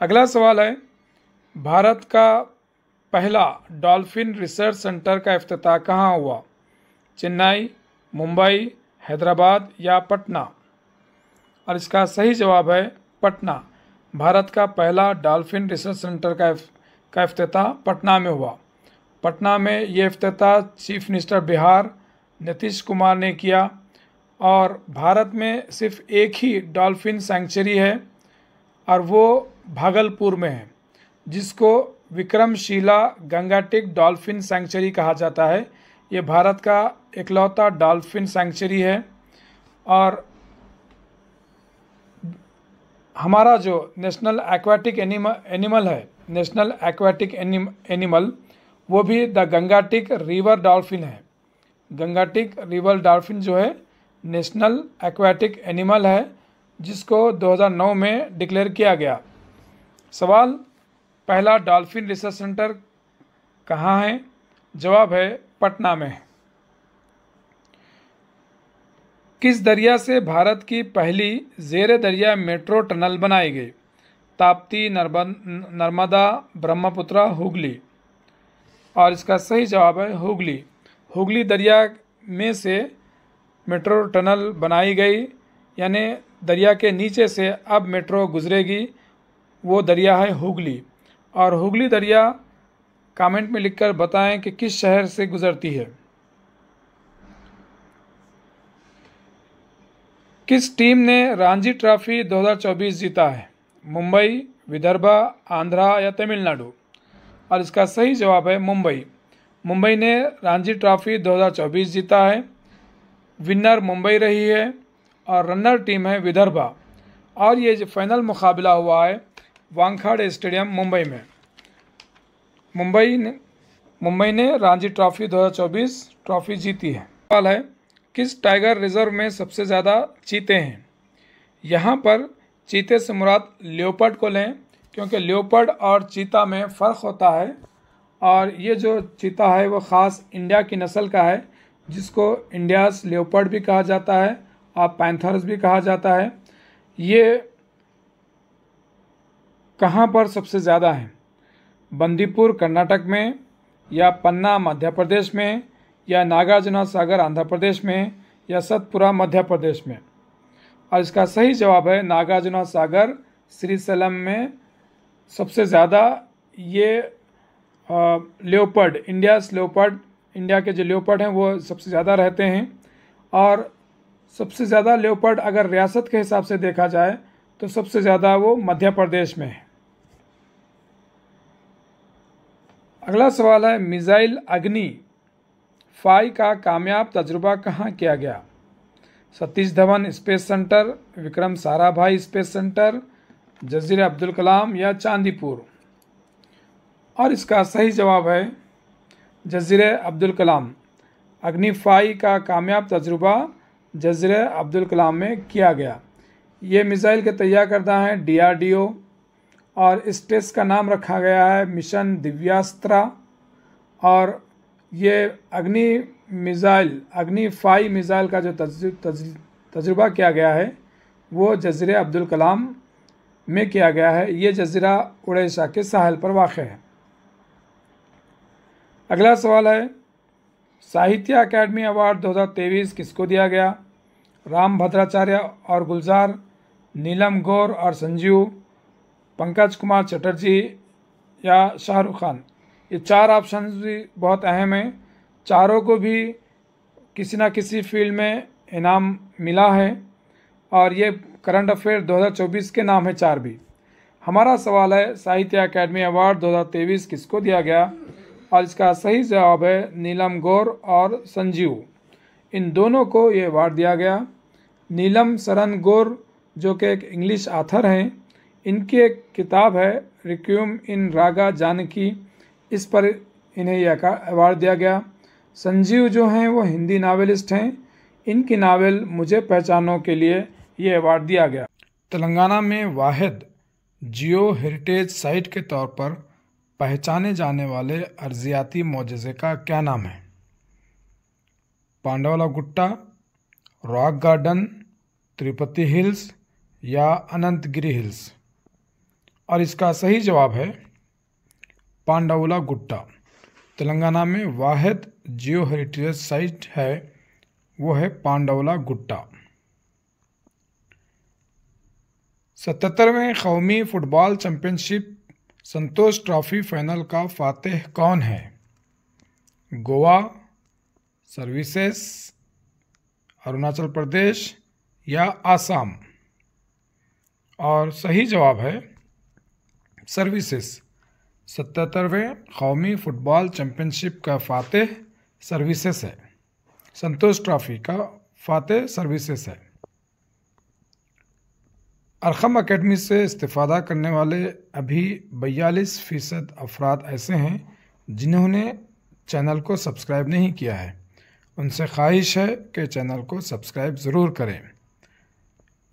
अगला सवाल है भारत का पहला डॉल्फिन रिसर्च सेंटर का अफ्ताह कहाँ हुआ चेन्नई मुंबई हैदराबाद या पटना और इसका सही जवाब है पटना भारत का पहला डॉल्फिन रिसर्च सेंटर का का अफ्ताह पटना में हुआ पटना में ये अफ्ताह चीफ मिनिस्टर बिहार नीतीश कुमार ने किया और भारत में सिर्फ एक ही डॉल्फिन सेंचुरी है और वो भागलपुर में है जिसको विक्रमशिला गंगाटिक डॉल्फिन सेंचुरी कहा जाता है ये भारत का इकलौता डॉल्फिन सेंचुरी है और हमारा जो नेशनल एक्वाटिक एनिमल एनिमल है नेशनल एक्वाटिक एनिम, एनिमल वो भी द गंगाटिक रिवर डॉल्फिन है गंगाटिक रिवर डॉल्फिन जो है नेशनल एक्वाटिक एनिमल है जिसको 2009 में डिक्लेयर किया गया सवाल पहला डॉल्फिन रिसर्च सेंटर कहाँ है जवाब है पटना में किस दरिया से भारत की पहली जेर दरिया मेट्रो टनल बनाई गई ताप्ती नर्मदा ब्रह्मपुत्रा हुगली और इसका सही जवाब है हुगली हुगली दरिया में से मेट्रो टनल बनाई गई यानी दरिया के नीचे से अब मेट्रो गुजरेगी वो दरिया है हुगली और हुगली दरिया कमेंट में लिखकर बताएं कि किस शहर से गुजरती है किस टीम ने रांझी ट्रॉफी 2024 जीता है मुंबई विदर्भा आंध्रा या तमिलनाडु और इसका सही जवाब है मुंबई मुंबई ने रांझी ट्रॉफी 2024 जीता है विनर मुंबई रही है और रनर टीम है विदर्भा और ये जो फाइनल मुकाबला हुआ है वानखेड़े स्टेडियम मुंबई में मुंबई ने मुंबई ने रांची ट्रॉफी 2024 ट्रॉफी जीती है सवाल है किस टाइगर रिजर्व में सबसे ज़्यादा चीते हैं यहाँ पर चीते से मुराद लियोपर्ड को लें क्योंकि लियोपर्ड और चीता में फ़र्क होता है और ये जो चीता है वो ख़ास इंडिया की नस्ल का है जिसको इंडियास लियोपर्ड भी कहा जाता है और पैंथर्स भी कहा जाता है ये कहाँ पर सबसे ज़्यादा है बंदीपुर कर्नाटक में या पन्ना मध्य प्रदेश में या नागार्जुना सागर आंध्र प्रदेश में या सतपुरा मध्य प्रदेश में और इसका सही जवाब है नागार्जुना सागर श्रीसलम में सबसे ज़्यादा ये लेोपर्ड इंडिया लेोपर्ड इंडिया के जो लेोपर्ड हैं वो सबसे ज़्यादा रहते हैं और सबसे ज़्यादा लेोपर्ड अगर रियासत के हिसाब से देखा जाए तो सबसे ज़्यादा वो मध्य प्रदेश में है अगला सवाल है मिज़ाइल अग्नि फाई का कामयाब तजुर्बा कहाँ किया गया Satish Dhawan space centre Vikram Sarabhai space centre जजीर अब्दुल कलाम या चांदीपुर और इसका सही जवाब है जजीर अब्दुल कलाम अग्नि फाई का कामयाब तजुर्बा जजीर अब्दुल कलाम में किया गया ये मिसाइल के तैयार करदा है डीआरडीओ और इस टेस्ट का नाम रखा गया है मिशन दिव्यास्त्रा और ये अग्नि मिज़ाइल अग्नि फाई मिज़ाइल का जो तजुर्बा किया गया है वो जजरे अब्दुल कलाम में किया गया है ये जजीरा उड़ीसा के साहल पर वाक़ है अगला सवाल है साहित्य अकेडमी अवार्ड 2023 किसको दिया गया राम भद्राचार्य और गुलजार नीलम गौर और संजीव पंकज कुमार चटर्जी या शाहरुख खान ये चार ऑप्शन भी बहुत अहम हैं चारों को भी किसी ना किसी फील्ड में इनाम मिला है और ये करंट अफेयर 2024 के नाम है चार भी हमारा सवाल है साहित्य अकेडमी अवार्ड 2023 किसको दिया गया और इसका सही जवाब है नीलम गौर और संजीव इन दोनों को ये अवार्ड दिया गया नीलम सरन गौर जो कि एक इंग्लिश आथर हैं इनकी एक किताब है रिक्यूम इन रागा जानकी इस पर इन्हें यह अवार्ड दिया गया संजीव जो हैं वो हिंदी नावलिस्ट हैं इनकी नावल मुझे पहचानों के लिए ये अवार्ड दिया गया तेलंगाना में वाहिद जियो हेरिटेज साइट के तौर पर पहचाने जाने वाले अर्जियाती मोजे का क्या नाम है Pandavula Gutta rock garden Tirupati hills या अनंतगिरी हिल्स और इसका सही जवाब है पांडावला गुट्टा तेलंगाना में वाहद जियो हेरिटेज साइट है वो है पांडावला गुट्टा सतहत्तरवें कौमी football championship Santosh trophy final का फातेह कौन है गोवा सर्विसेस अरुणाचल प्रदेश या आसाम और सही जवाब है सर्विसेज सतहत्तरवें कौमी फ़ुटबॉल चैम्पियनशिप का फ़ातह सर्विसेज है संतोष ट्रॉफी का फ़ातह सर्विसेज है अरखम अकेडमी से इस्ता करने वाले अभी बयालीस फ़ीसद अफराद ऐसे हैं जिन्होंने चैनल को सब्सक्राइब नहीं किया है उनसे ख्वाहिश है कि चैनल को सब्सक्राइब ज़रूर करें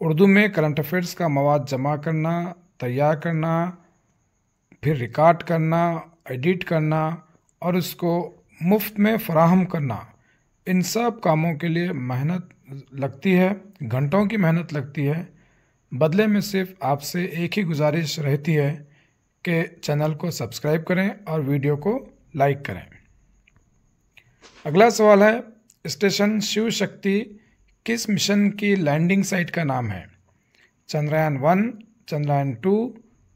उर्दू में करंट अफेयर्स का मवाद जमा करना तैयार करना फिर रिकॉर्ड करना एडिट करना और उसको मुफ्त में फ्राहम करना इन सब कामों के लिए मेहनत लगती है घंटों की मेहनत लगती है बदले में सिर्फ आपसे एक ही गुजारिश रहती है कि चैनल को सब्सक्राइब करें और वीडियो को लाइक करें अगला सवाल है स्टेशन शिव शक्ति किस मिशन की लैंडिंग साइट का नाम है Chandrayaan one Chandrayaan two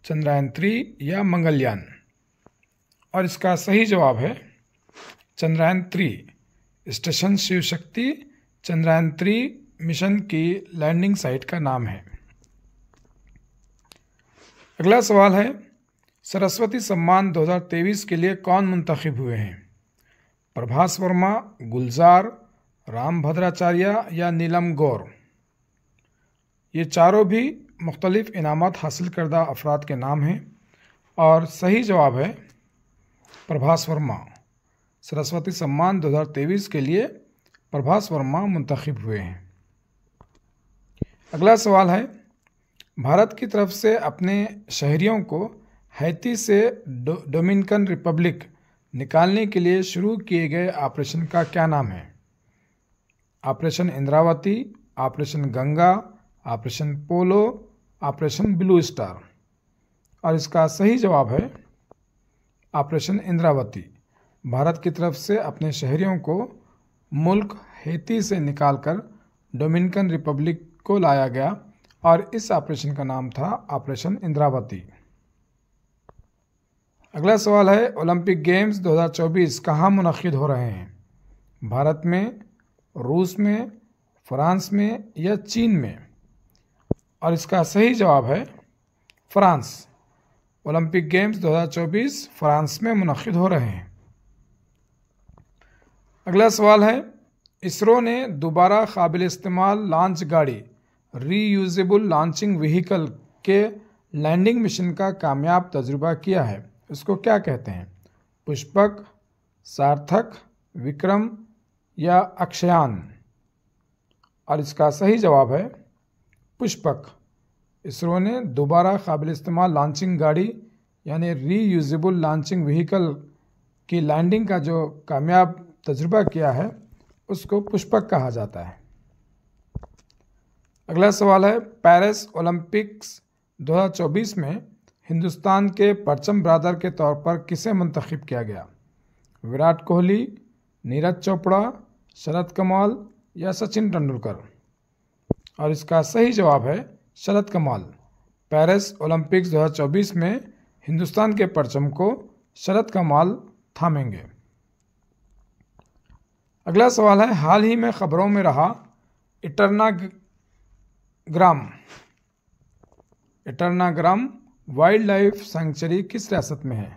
Chandrayaan three या मंगलयान और इसका सही जवाब है Chandrayaan three station Shiv Shakti Chandrayaan three mission की लैंडिंग साइट का नाम है अगला सवाल है सरस्वती सम्मान 2023 के लिए कौन मुंतखब हुए हैं प्रभास वर्मा गुलजार राम भद्राचार्य या नीलम गौर ये चारों भी मुख्तलिफ़ इनामत हासिल करदा अफराद के नाम हैं और सही जवाब है प्रभास वर्मा सरस्वती सम्मान 2023 के लिए प्रभास वर्मा मुंतखब हुए हैं अगला सवाल है भारत की तरफ से अपने शहरियों को हैती से डो, डोमिनिकन रिपब्लिक निकालने के लिए शुरू किए गए ऑपरेशन का क्या नाम है operation Indravati operation Ganga operation polo operation blue star और इसका सही जवाब है ऑपरेशन इंद्रावती भारत की तरफ से अपने शहरियों को मुल्क हेती से निकालकर डोमिनिकन रिपब्लिक को लाया गया और इस ऑपरेशन का नाम था ऑपरेशन इंद्रावती अगला सवाल है ओलंपिक गेम्स 2024 कहाँ मुनद हो रहे हैं भारत में रूस में फ्रांस में या चीन में और इसका सही जवाब है फ्रांस ओलंपिक गेम्स 2024 फ्रांस में मनद हो रहे हैं अगला सवाल है इसरो ने दोबारा काबिल इस्तेमाल लॉन्च गाड़ी रीयूजेबल लॉन्चिंग व्हीकल के लैंडिंग मिशन का कामयाब तजुर्बा किया है इसको क्या कहते हैं पुष्पक सार्थक विक्रम या अक्षयान और इसका सही जवाब है पुष्पक इसरो ने दोबारा काबिल इस्तेमाल लॉन्चिंग गाड़ी यानी रीयूजेबल लॉन्चिंग व्हीकल की लैंडिंग का जो कामयाब तजुर्बा किया है उसको पुष्पक कहा जाता है अगला सवाल है पेरिस ओलंपिक्स 2024 में हिंदुस्तान के परचम ब्रादर के तौर पर किसे मंतखब किया गया विराट कोहली नीरज चोपड़ा शरद कमाल या सचिन तेंदुलकर और इसका सही जवाब है शरद कमल पेरिस ओलंपिक्स 2024 में हिंदुस्तान के परचम को शरद कमल थामेंगे अगला सवाल है हाल ही में खबरों में रहा Eturnagaram Eturnagaram wildlife sanctuary किस रियासत में है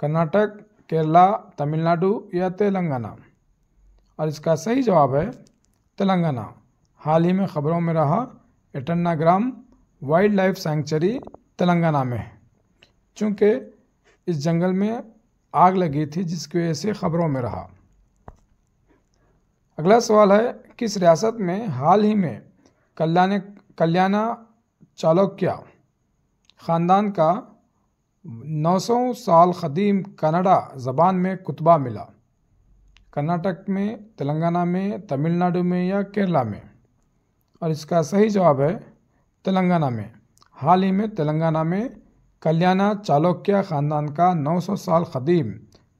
कर्नाटक केरला तमिलनाडु या तेलंगाना और इसका सही जवाब है तेलंगाना हाल ही में खबरों में रहा Eturnagaram wildlife sanctuary Telangana में है चूँकि इस जंगल में आग लगी थी जिसकी वजह से खबरों में रहा अगला सवाल है किस रियासत में हाल ही में कल्याण कल्याणा चालुक्य ख़ानदान का 900 साल कदीम कनाडा ज़बान में कुतबा मिला कर्नाटक में तेलंगाना में तमिलनाडु में या केरला में और इसका सही जवाब है तेलंगाना में हाल ही में तेलंगाना में कल्याणा चालुक्य खानदान का 900 साल खदीम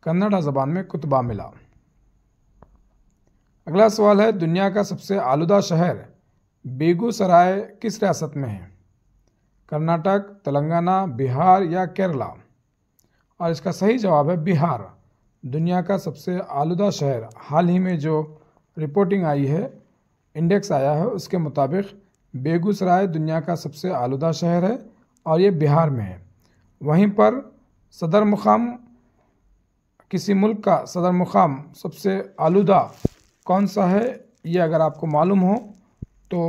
कन्नड़ा ज़बान में कुतबा मिला अगला सवाल है दुनिया का सबसे आलूदा शहर बेगूसराय किस रियासत में है कर्नाटक तेलंगाना बिहार या केरला और इसका सही जवाब है बिहार दुनिया का सबसे आलूदा शहर हाल ही में जो रिपोर्टिंग आई है इंडेक्स आया है उसके मुताबिक बेगूसराय दुनिया का सबसे आलूदा शहर है और ये बिहार में है वहीं पर सदर मुकाम किसी मुल्क का सदर मुकाम सबसे आलूदा कौन सा है ये अगर आपको मालूम हो तो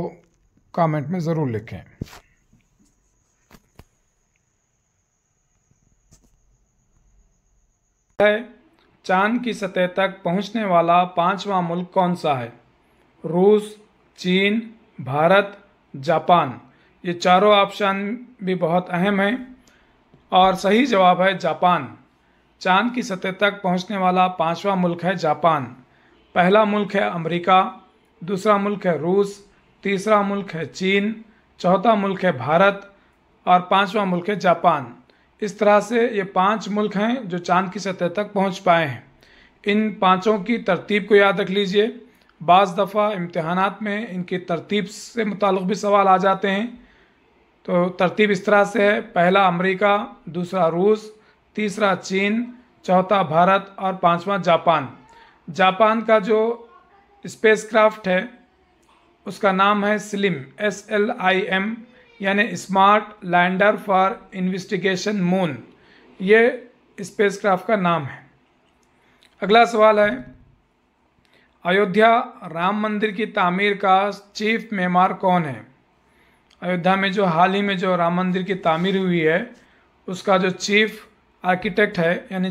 कमेंट में ज़रूर लिखें चांद की सतह तक पहुंचने वाला पांचवा मुल्क कौन सा है रूस चीन भारत जापान ये चारों ऑप्शन भी बहुत अहम हैं और सही जवाब है जापान चांद की सतह तक पहुंचने वाला पांचवा मुल्क है जापान पहला मुल्क है अमेरिका दूसरा मुल्क है रूस तीसरा मुल्क है चीन चौथा मुल्क है भारत और पांचवा मुल्क है जापान इस तरह से ये पांच मुल्क हैं जो चांद की सतह तक पहुंच पाए हैं इन पांचों की तरतीब को याद रख लीजिए बज़ दफ़ा इम्तहान में इनकी तरतीब से मुतल भी सवाल आ जाते हैं तो तरतीब इस तरह से है पहला अमरीका दूसरा रूस तीसरा चीन चौथा भारत और पाँचवा जापान जापान का जो क्राफ्ट है उसका नाम है SLIM S L I M यानी smart lander for investigation moon ये स्पेसक्राफ्ट का नाम है अगला सवाल है अयोध्या राम मंदिर की तामीर का चीफ मेमार कौन है अयोध्या में जो हाल ही में जो राम मंदिर की तामीर हुई है उसका जो चीफ आर्किटेक्ट है यानी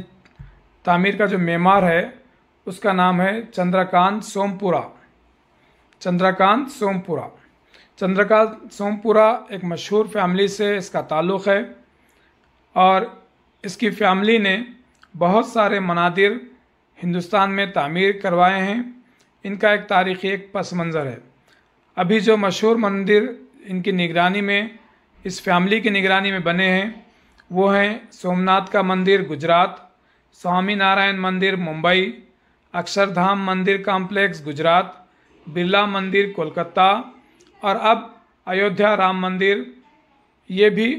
तामीर का जो मेमार है उसका नाम है चंद्रकांत सोमपुरा चंद्रकांत सोमपुरा चंद्रकांत सोमपुरा एक मशहूर फैमिली से इसका ताल्लुक़ है और इसकी फैमिली ने बहुत सारे मनादिर हिंदुस्तान में तामीर करवाए हैं इनका एक तारीख़ी एक पस मंज़र है अभी जो मशहूर मंदिर इनकी निगरानी में इस फैमिली की निगरानी में बने हैं वो हैं सोमनाथ का मंदिर गुजरात स्वामी नारायण मंदिर मुंबई अक्षरधाम मंदिर कॉम्प्लेक्स गुजरात बिरला मंदिर कोलकाता और अब अयोध्या राम मंदिर ये भी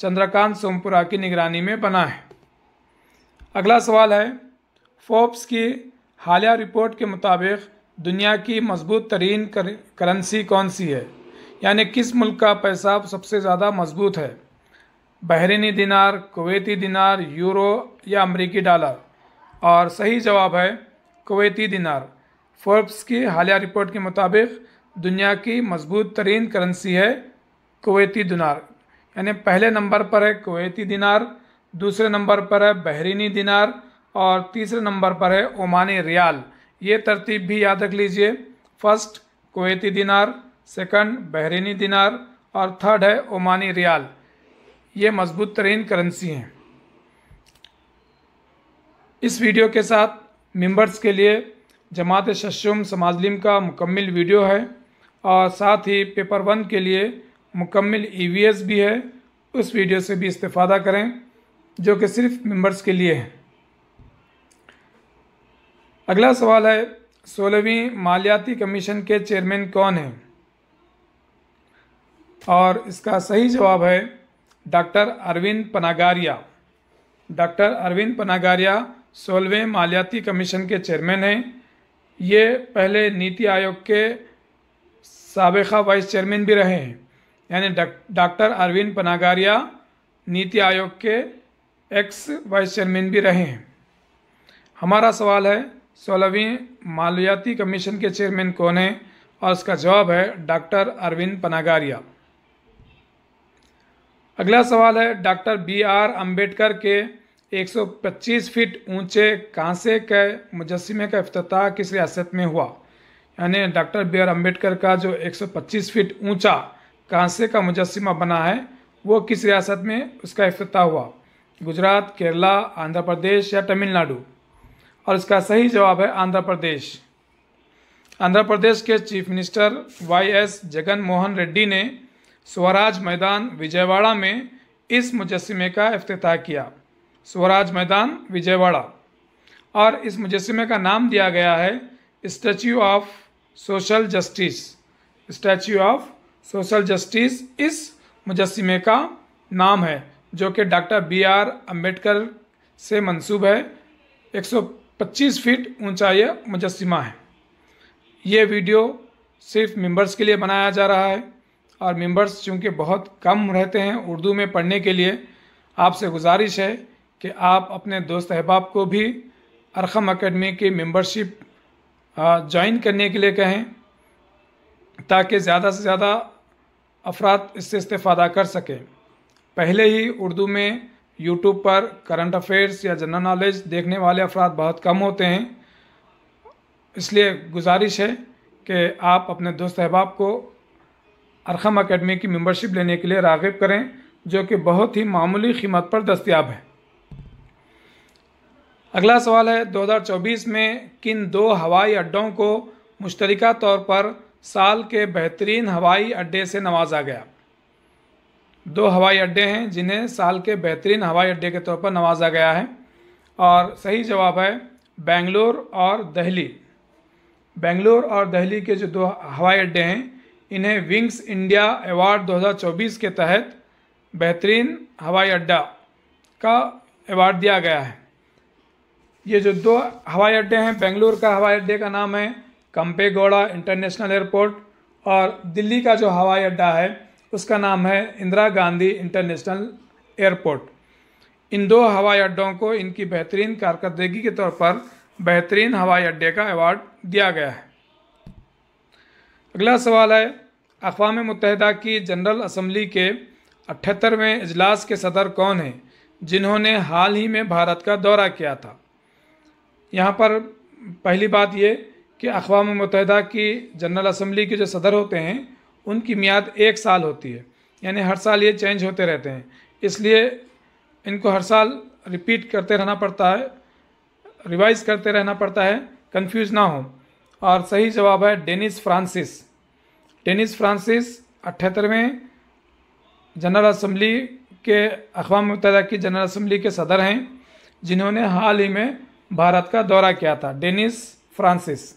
चंद्रकांत सोमपुरा की निगरानी में बना है अगला सवाल है फोप्स की हालिया रिपोर्ट के मुताबिक दुनिया की मजबूत तरीन करेंसी कौन सी है यानी किस मुल्क का पैसा सबसे ज़्यादा मजबूत है बहरीनी दिनार कुवैती दिनार यूरो या अमेरिकी डॉलर और सही जवाब है कुवैती दिनार फोर्ब्स की हालिया रिपोर्ट के मुताबिक दुनिया की मजबूत तरीन करेंसी है कुवैती दिनार यानी पहले नंबर पर है कुवैती दिनार दूसरे नंबर पर है बहरीनी दिनार और तीसरे नंबर पर है ओमानी रियाल ये तरतीब भी याद रख लीजिए फर्स्ट कोवैती दिनार सेकंड बहरीनी दिनार और थर्ड है ओमानी रियाल ये मजबूत तरीन करेंसी हैं इस वीडियो के साथ मेंबर्स के लिए जमात शशुम समाजलिम का मुकम्मल वीडियो है और साथ ही पेपर वन के लिए मुकम्मल ई भी है उस वीडियो से भी इस्तेफ़ादा करें जो कि सिर्फ मेंबर्स के लिए है अगला सवाल है सोलहवीं मालियाती कमीशन के चेयरमैन कौन हैं और इसका सही जवाब है डॉक्टर अरविंद पनागारिया डॉक्टर अरविंद पनागारिया सोलहवें मालियाती कमीशन के चेयरमैन हैं ये पहले नीति आयोग के सबका वाइस चेयरमैन भी रहे हैं यानी डॉक्टर अरविंद पनागारिया नीति आयोग के एक्स वाइस चेयरमैन भी रहे हैं हमारा सवाल है सोलहवीं मालवियाती कमीशन के चेयरमैन कौन है और इसका जवाब है डॉक्टर अरविंद पनागारिया अगला सवाल है डॉक्टर बी आर अम्बेडकर के 125 फीट ऊंचे कांसे के मुजस्मे का अफ्ताह किस रियासत में हुआ यानी डॉक्टर बी आर अम्बेडकर का जो 125 फीट ऊंचा कांसे का मुजस्मा बना है वो किस रियासत में उसका अफ्ताह हुआ गुजरात केरला आंध्र प्रदेश या तमिलनाडु और इसका सही जवाब है आंध्र प्रदेश आंध्र प्रदेश के chief minister Y S Jagan Mohan Reddy ने स्वराज मैदान विजयवाड़ा में इस मुजस्मे का अफ्ताह किया स्वराज मैदान विजयवाड़ा और इस मुजस्मे का नाम दिया गया है statue of social justice statue of social justice इस मुजस्मे का नाम है जो कि डॉक्टर बी आर अम्बेडकर से मंसूब है एक सौ 25 फीट ऊंचाई मुजस्मा है ये वीडियो सिर्फ मेंबर्स के लिए बनाया जा रहा है और मेंबर्स चूँकि बहुत कम रहते हैं उर्दू में पढ़ने के लिए आपसे गुजारिश है कि आप अपने दोस्त अहबाब को भी अरखम अकेडमी की मेंबरशिप ज्वाइन करने के लिए कहें ताकि ज़्यादा से ज़्यादा अफराद इससे इस्तेफ़ादा कर सकें पहले ही उर्दू में यूट्यूब पर करंट अफेयर्स या जनरल नॉलेज देखने वाले अफराद बहुत कम होते हैं इसलिए गुजारिश है कि आप अपने दोस्त अहबाब को अरखम अकेडमी की मेंबरशिप लेने के लिए रागब करें जो कि बहुत ही मामूली कीमत पर दस्तियाब है अगला सवाल है 2024 में किन दो हवाई अड्डों को मुश्तरिका तौर पर साल के बेहतरीन हवाई अड्डे से नवाजा गया दो हवाई अड्डे हैं जिन्हें साल के बेहतरीन हवाई अड्डे के तौर पर नवाजा गया है और सही जवाब है बेंगलोर और दहली बेंगलोर और दहली के जो दो हवाई अड्डे हैं इन्हें विंग्स इंडिया अवार्ड 2024 के तहत बेहतरीन हवाई अड्डा का अवार्ड दिया गया है ये जो दो हवाई अड्डे हैं बेंगलोर का हवाई अड्डे का नाम है कंपेगौड़ा इंटरनेशनल एयरपोर्ट और दिल्ली का जो हवाई अड्डा है उसका नाम है इंदिरा गांधी इंटरनेशनल एयरपोर्ट इन दो हवाई अड्डों को इनकी बेहतरीन कारकर्दगी के तौर पर बेहतरीन हवाई अड्डे का अवार्ड दिया गया है अगला सवाल है अकवा मुतहदा की जनरल असम्बली के अठहत्तरवें अजलास के सदर कौन हैं जिन्होंने हाल ही में भारत का दौरा किया था यहाँ पर पहली बात ये कि अकवा मुतहदा की जनरल असम्बली के जो सदर होते हैं उनकी मियाद एक साल होती है यानी हर साल ये चेंज होते रहते हैं इसलिए इनको हर साल रिपीट करते रहना पड़ता है रिवाइज करते रहना पड़ता है कंफ्यूज ना हो और सही जवाब है डेनिस फ्रांसिस डेनिस फ्रांसिस अठहत्तरवें जनरल असम्बली के अकवा मुतदा की जनरल असम्बली के सदर हैं जिन्होंने हाल ही में भारत का दौरा किया था डेनिस फ्रांसिस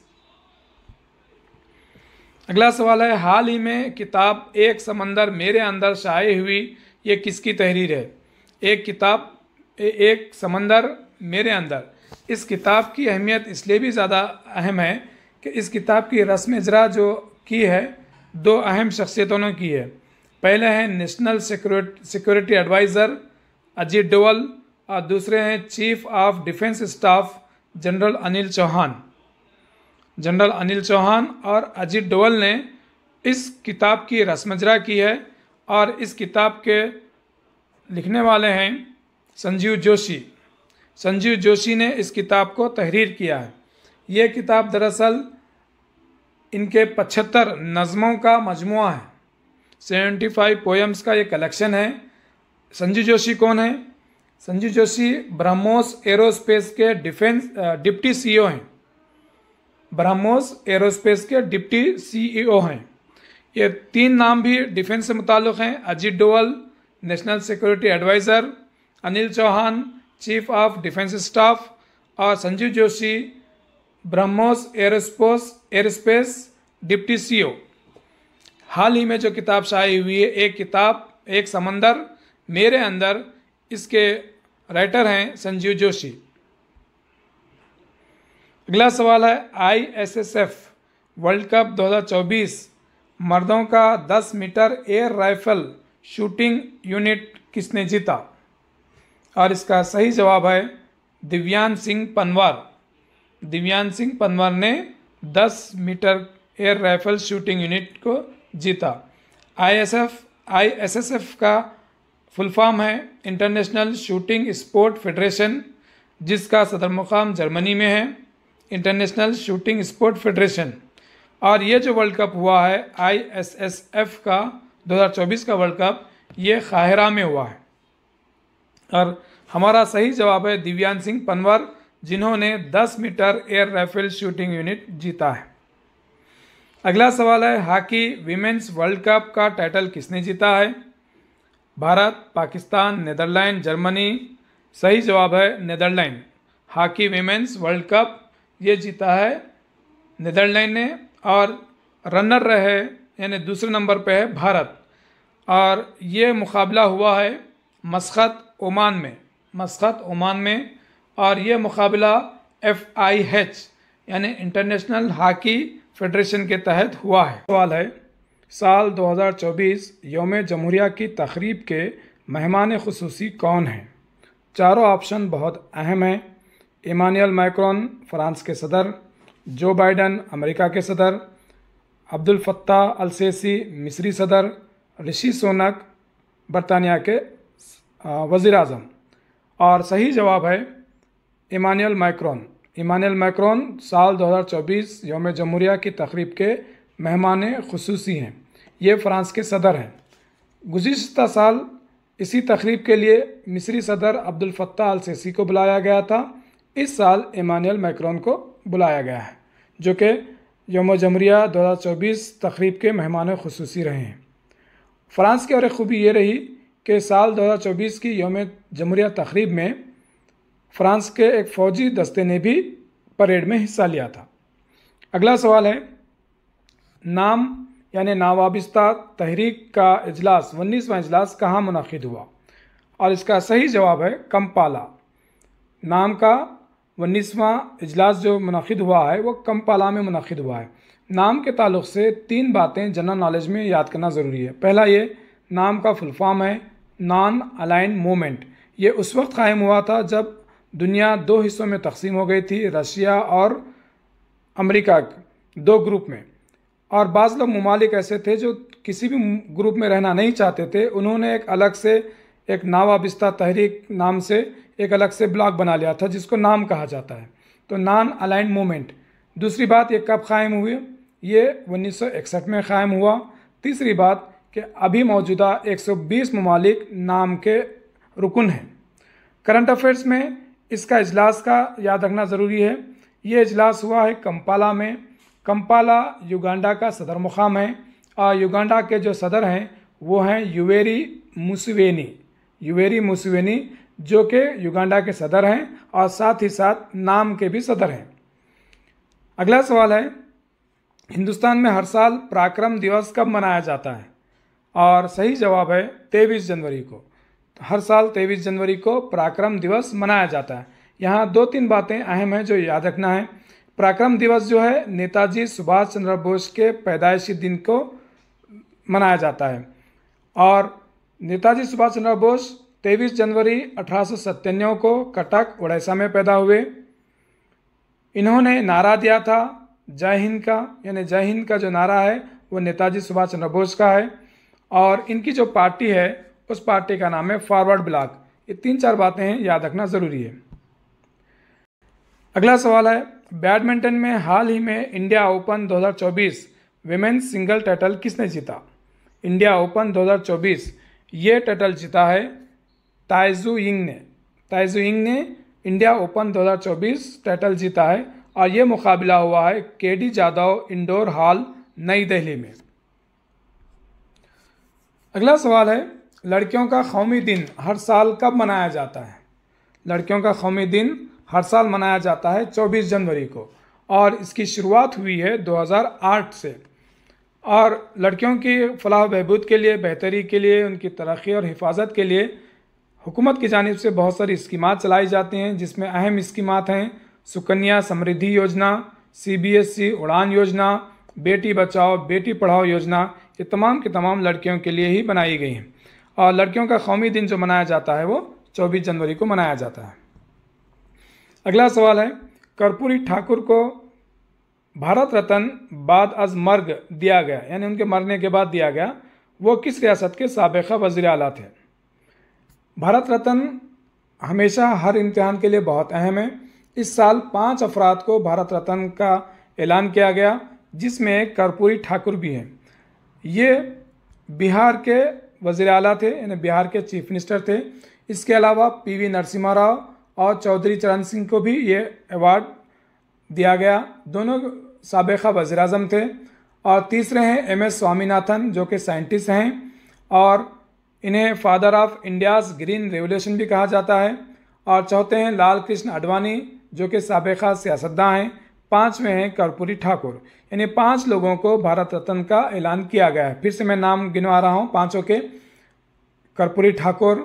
अगला सवाल है हाल ही में किताब एक समंदर मेरे अंदर शाये हुई ये किसकी तहरीर है एक किताब एक समंदर मेरे अंदर इस किताब की अहमियत इसलिए भी ज़्यादा अहम है कि इस किताब की रस्म जरा जो की है दो अहम शख्सियतों ने की है पहले हैं national security adviser Ajit Doval और दूसरे हैं chief of defence staff general Anil Chauhan general Anil Chauhan और अजीत डोवल ने इस किताब की रसमजरा की है और इस किताब के लिखने वाले हैं संजीव जोशी संजीव जोशी ने इस किताब को तहरीर किया है ये किताब दरअसल इनके पचहत्तर नज़मों का मजमु है सेवेंटी फाइव पोएम्स का ये कलेक्शन है संजीव जोशी कौन है संजीव जोशी ब्रह्मोस एरोस्पेस के डिफेंस डिप्टी सीईओ हैं ब्रह्मोस एरोस्पेस के डिप्टी सीईओ हैं ये तीन नाम भी डिफेंस से मुतलक हैं Ajit Doval national security adviser Anil Chauhan chief of defence staff और Sanjeev Joshi BrahMos aerospace airspace deputy CEO हाल ही में जो किताब शाई हुई है एक किताब एक समंदर मेरे अंदर इसके राइटर हैं संजीव जोशी अगला सवाल है I S S F world cup 2024 मर्दों का 10 metre air rifle shooting unit किसने जीता और इसका सही जवाब है दिव्यांग सिंह पनवार दिव्यांग सिंह पनवार ने 10 metre air rifle shooting unit को जीता I I S S F S F का फुल फॉर्म है इंटरनेशनल शूटिंग स्पोर्ट फेडरेशन जिसका सदर मुकाम जर्मनी में है इंटरनेशनल शूटिंग स्पोर्ट फेडरेशन और ये जो वर्ल्ड कप हुआ है आईएसएसएफ का 2024 का वर्ल्ड कप ये खाहरा में हुआ है और हमारा सही जवाब है दिव्यांग सिंह पनवर जिन्होंने 10 metre air rifle shooting unit जीता है अगला सवाल है हॉकी वीमेंस वर्ल्ड कप का टाइटल किसने जीता है भारत पाकिस्तान नदरलैंड जर्मनी सही जवाब है Netherlands hockey women's world cup ये जीता है नीदरलैंड ने और रनर रहे यानी दूसरे नंबर पे है भारत और ये मुकाबला हुआ है मस्खत ओमान में मस्खत ओमान में और ये मुकाबला एफ़ आई एच यानि इंटरनेशनल हॉकी फेडरेशन के तहत हुआ है सवाल है साल 2024 योम जमहूरिया की तकरीब के मेहमान खसूसी कौन हैं चारों ऑप्शन बहुत अहम हैं इमानुअल माइक्रोन फ्रांस के सदर जो बाइडन अमेरिका के सदर अब्दुल फत्ता अलसेसी मिस्री सदर ऋषि सोनक बरतानिया के वज़ी अजम और सही जवाब है इमानुअल माइक्रोन इमानुअल माइक्रोन साल 2024 योम जमहूरिया की तकरीब के मेहमान खसूसी हैं ये फ्रांस के सदर हैं गुज्त साल इसी तकरीब के लिए मिस्री सदर अब्दुल अलसेसी को बुलाया गया था इस साल इमानुअल मैक्रोन को बुलाया गया है जो कि यम जमरिया 2024 तकरीब के मेहमान खसूस रहे हैं फ़्रांस की और एक खूबी ये रही कि साल 2024 की योम जमरिया तकरीब में फ़्रांस के एक फ़ौजी दस्ते ने भी परेड में हिस्सा लिया था अगला सवाल है नाम यानी नावाबिस्ता तहरीक का अजलास उन्नीसवा इजलास कहाँ मुनद हुआ और इसका सही जवाब है कम्पाला नाम का उन्नीसवां इजलास जो मनद हुआ है वह कम पाला में मनद हुआ है नाम के ताल्लुक से तीन बातें जनरल नॉलेज में याद करना ज़रूरी है पहला ये नाम का फुल फॉर्म है नॉन अलाइन मोमेंट ये उस वक्त कायम हुआ था जब दुनिया दो हिस्सों में तकसीम हो गई थी रशिया और अमेरिका दो ग्रुप में और बाज़ लोग ममालिक ऐसे थे जो किसी भी ग्रुप में रहना नहीं चाहते थे उन्होंने एक अलग से एक नावाबिस्ता तहरीक नाम से एक अलग से ब्लॉक बना लिया था जिसको नाम कहा जाता है तो नान अलाइंड मूवमेंट दूसरी बात ये कब कायम हुई ये 1961 में कायम हुआ तीसरी बात कि अभी मौजूदा 120 ममालिक नाम के रुकन हैं करंट अफेयर्स में इसका इजलास का याद रखना ज़रूरी है ये इजलास हुआ है कंपाला में कंपाला युगांडा का सदर मुकाम है और युगांडा के जो सदर हैं वो हैं युवेरी मुसवेनी युवेरी मुसवेनी जो कि युगांडा के सदर हैं और साथ ही साथ नाम के भी सदर हैं अगला सवाल है हिंदुस्तान में हर साल पराक्रम दिवस कब मनाया जाता है और सही जवाब है तेईस जनवरी को तो हर साल तेईस जनवरी को पराक्रम दिवस मनाया जाता है यहाँ दो तीन बातें अहम हैं जो याद रखना है पराक्रम दिवस जो है नेताजी सुभाष चंद्र बोस के पैदाइशी दिन को मनाया जाता है और नेताजी सुभाष चंद्र बोस तेईस जनवरी अठारह को कटक उड़ीसा में पैदा हुए इन्होंने नारा दिया था जय हिंद का यानी जय हिंद का जो नारा है वो नेताजी सुभाष चंद्र बोस का है और इनकी जो पार्टी है उस पार्टी का नाम है फॉरवर्ड ब्लॉक ये तीन चार बातें याद रखना ज़रूरी है अगला सवाल है बैडमिंटन में हाल ही में India open 2024 women's single title किसने जीता इंडिया ओपन 2024 ये टाइटल जीता है ताइजू यिंग ने ताइजू यिंग ने इंडिया ओपन 2024 टाइटल जीता है और ये मुकाबला हुआ है के डी जादव इंडोर हॉल नई दिल्ली में अगला सवाल है लड़कियों का कौमी दिन हर साल कब मनाया जाता है लड़कियों का कौमी दिन हर साल मनाया जाता है 24 जनवरी को और इसकी शुरुआत हुई है 2008 से और लड़कियों की फलाह बहबूद के लिए बेहतरी के लिए उनकी तरक्की और हिफाजत के लिए हुकूमत की जानब से बहुत सारी स्कीमात चलाई जाती हैं जिसमें अहम स्कीमात हैं सुकन्या समृद्धि योजना सीबीएसई e उड़ान योजना बेटी बचाओ बेटी पढ़ाओ योजना ये तमाम के तमाम लड़कियों के लिए ही बनाई गई हैं और लड़कियों का कौमी दिन जो मनाया जाता है वो 24 जनवरी को मनाया जाता है अगला सवाल है कर्पूरी ठाकुर को भारत रत्न बाद अज मर्ग दिया गया यानी उनके मरने के बाद दिया गया वो किस रियासत के सबका वजी अला थे भारत रत्न हमेशा हर इम्तिहान के लिए बहुत अहम है इस साल पाँच अफराद को भारत रत्न का ऐलान किया गया जिसमें कर्पूरी ठाकुर भी हैं ये बिहार के वजीर अला थे यानी बिहार के चीफ मिनिस्टर थे इसके अलावा पीवी नरसिम्हा राव और चौधरी चरण सिंह को भी ये अवार्ड दिया गया दोनों सबका वजीर अजम थे और तीसरे हैं एम एस स्वामीनाथन जो कि साइंटिस्ट हैं और इन्हें father of India's green revolution भी कहा जाता है और चौथे हैं लाल कृष्ण आडवाणी जो कि सबका सियासतदान हैं पाँचवें हैं कर्पूरी ठाकुर इन्हें पाँच लोगों को भारत रत्न का ऐलान किया गया है फिर से मैं नाम गिनवा रहा हूँ पाँचों के Karpoori Thakur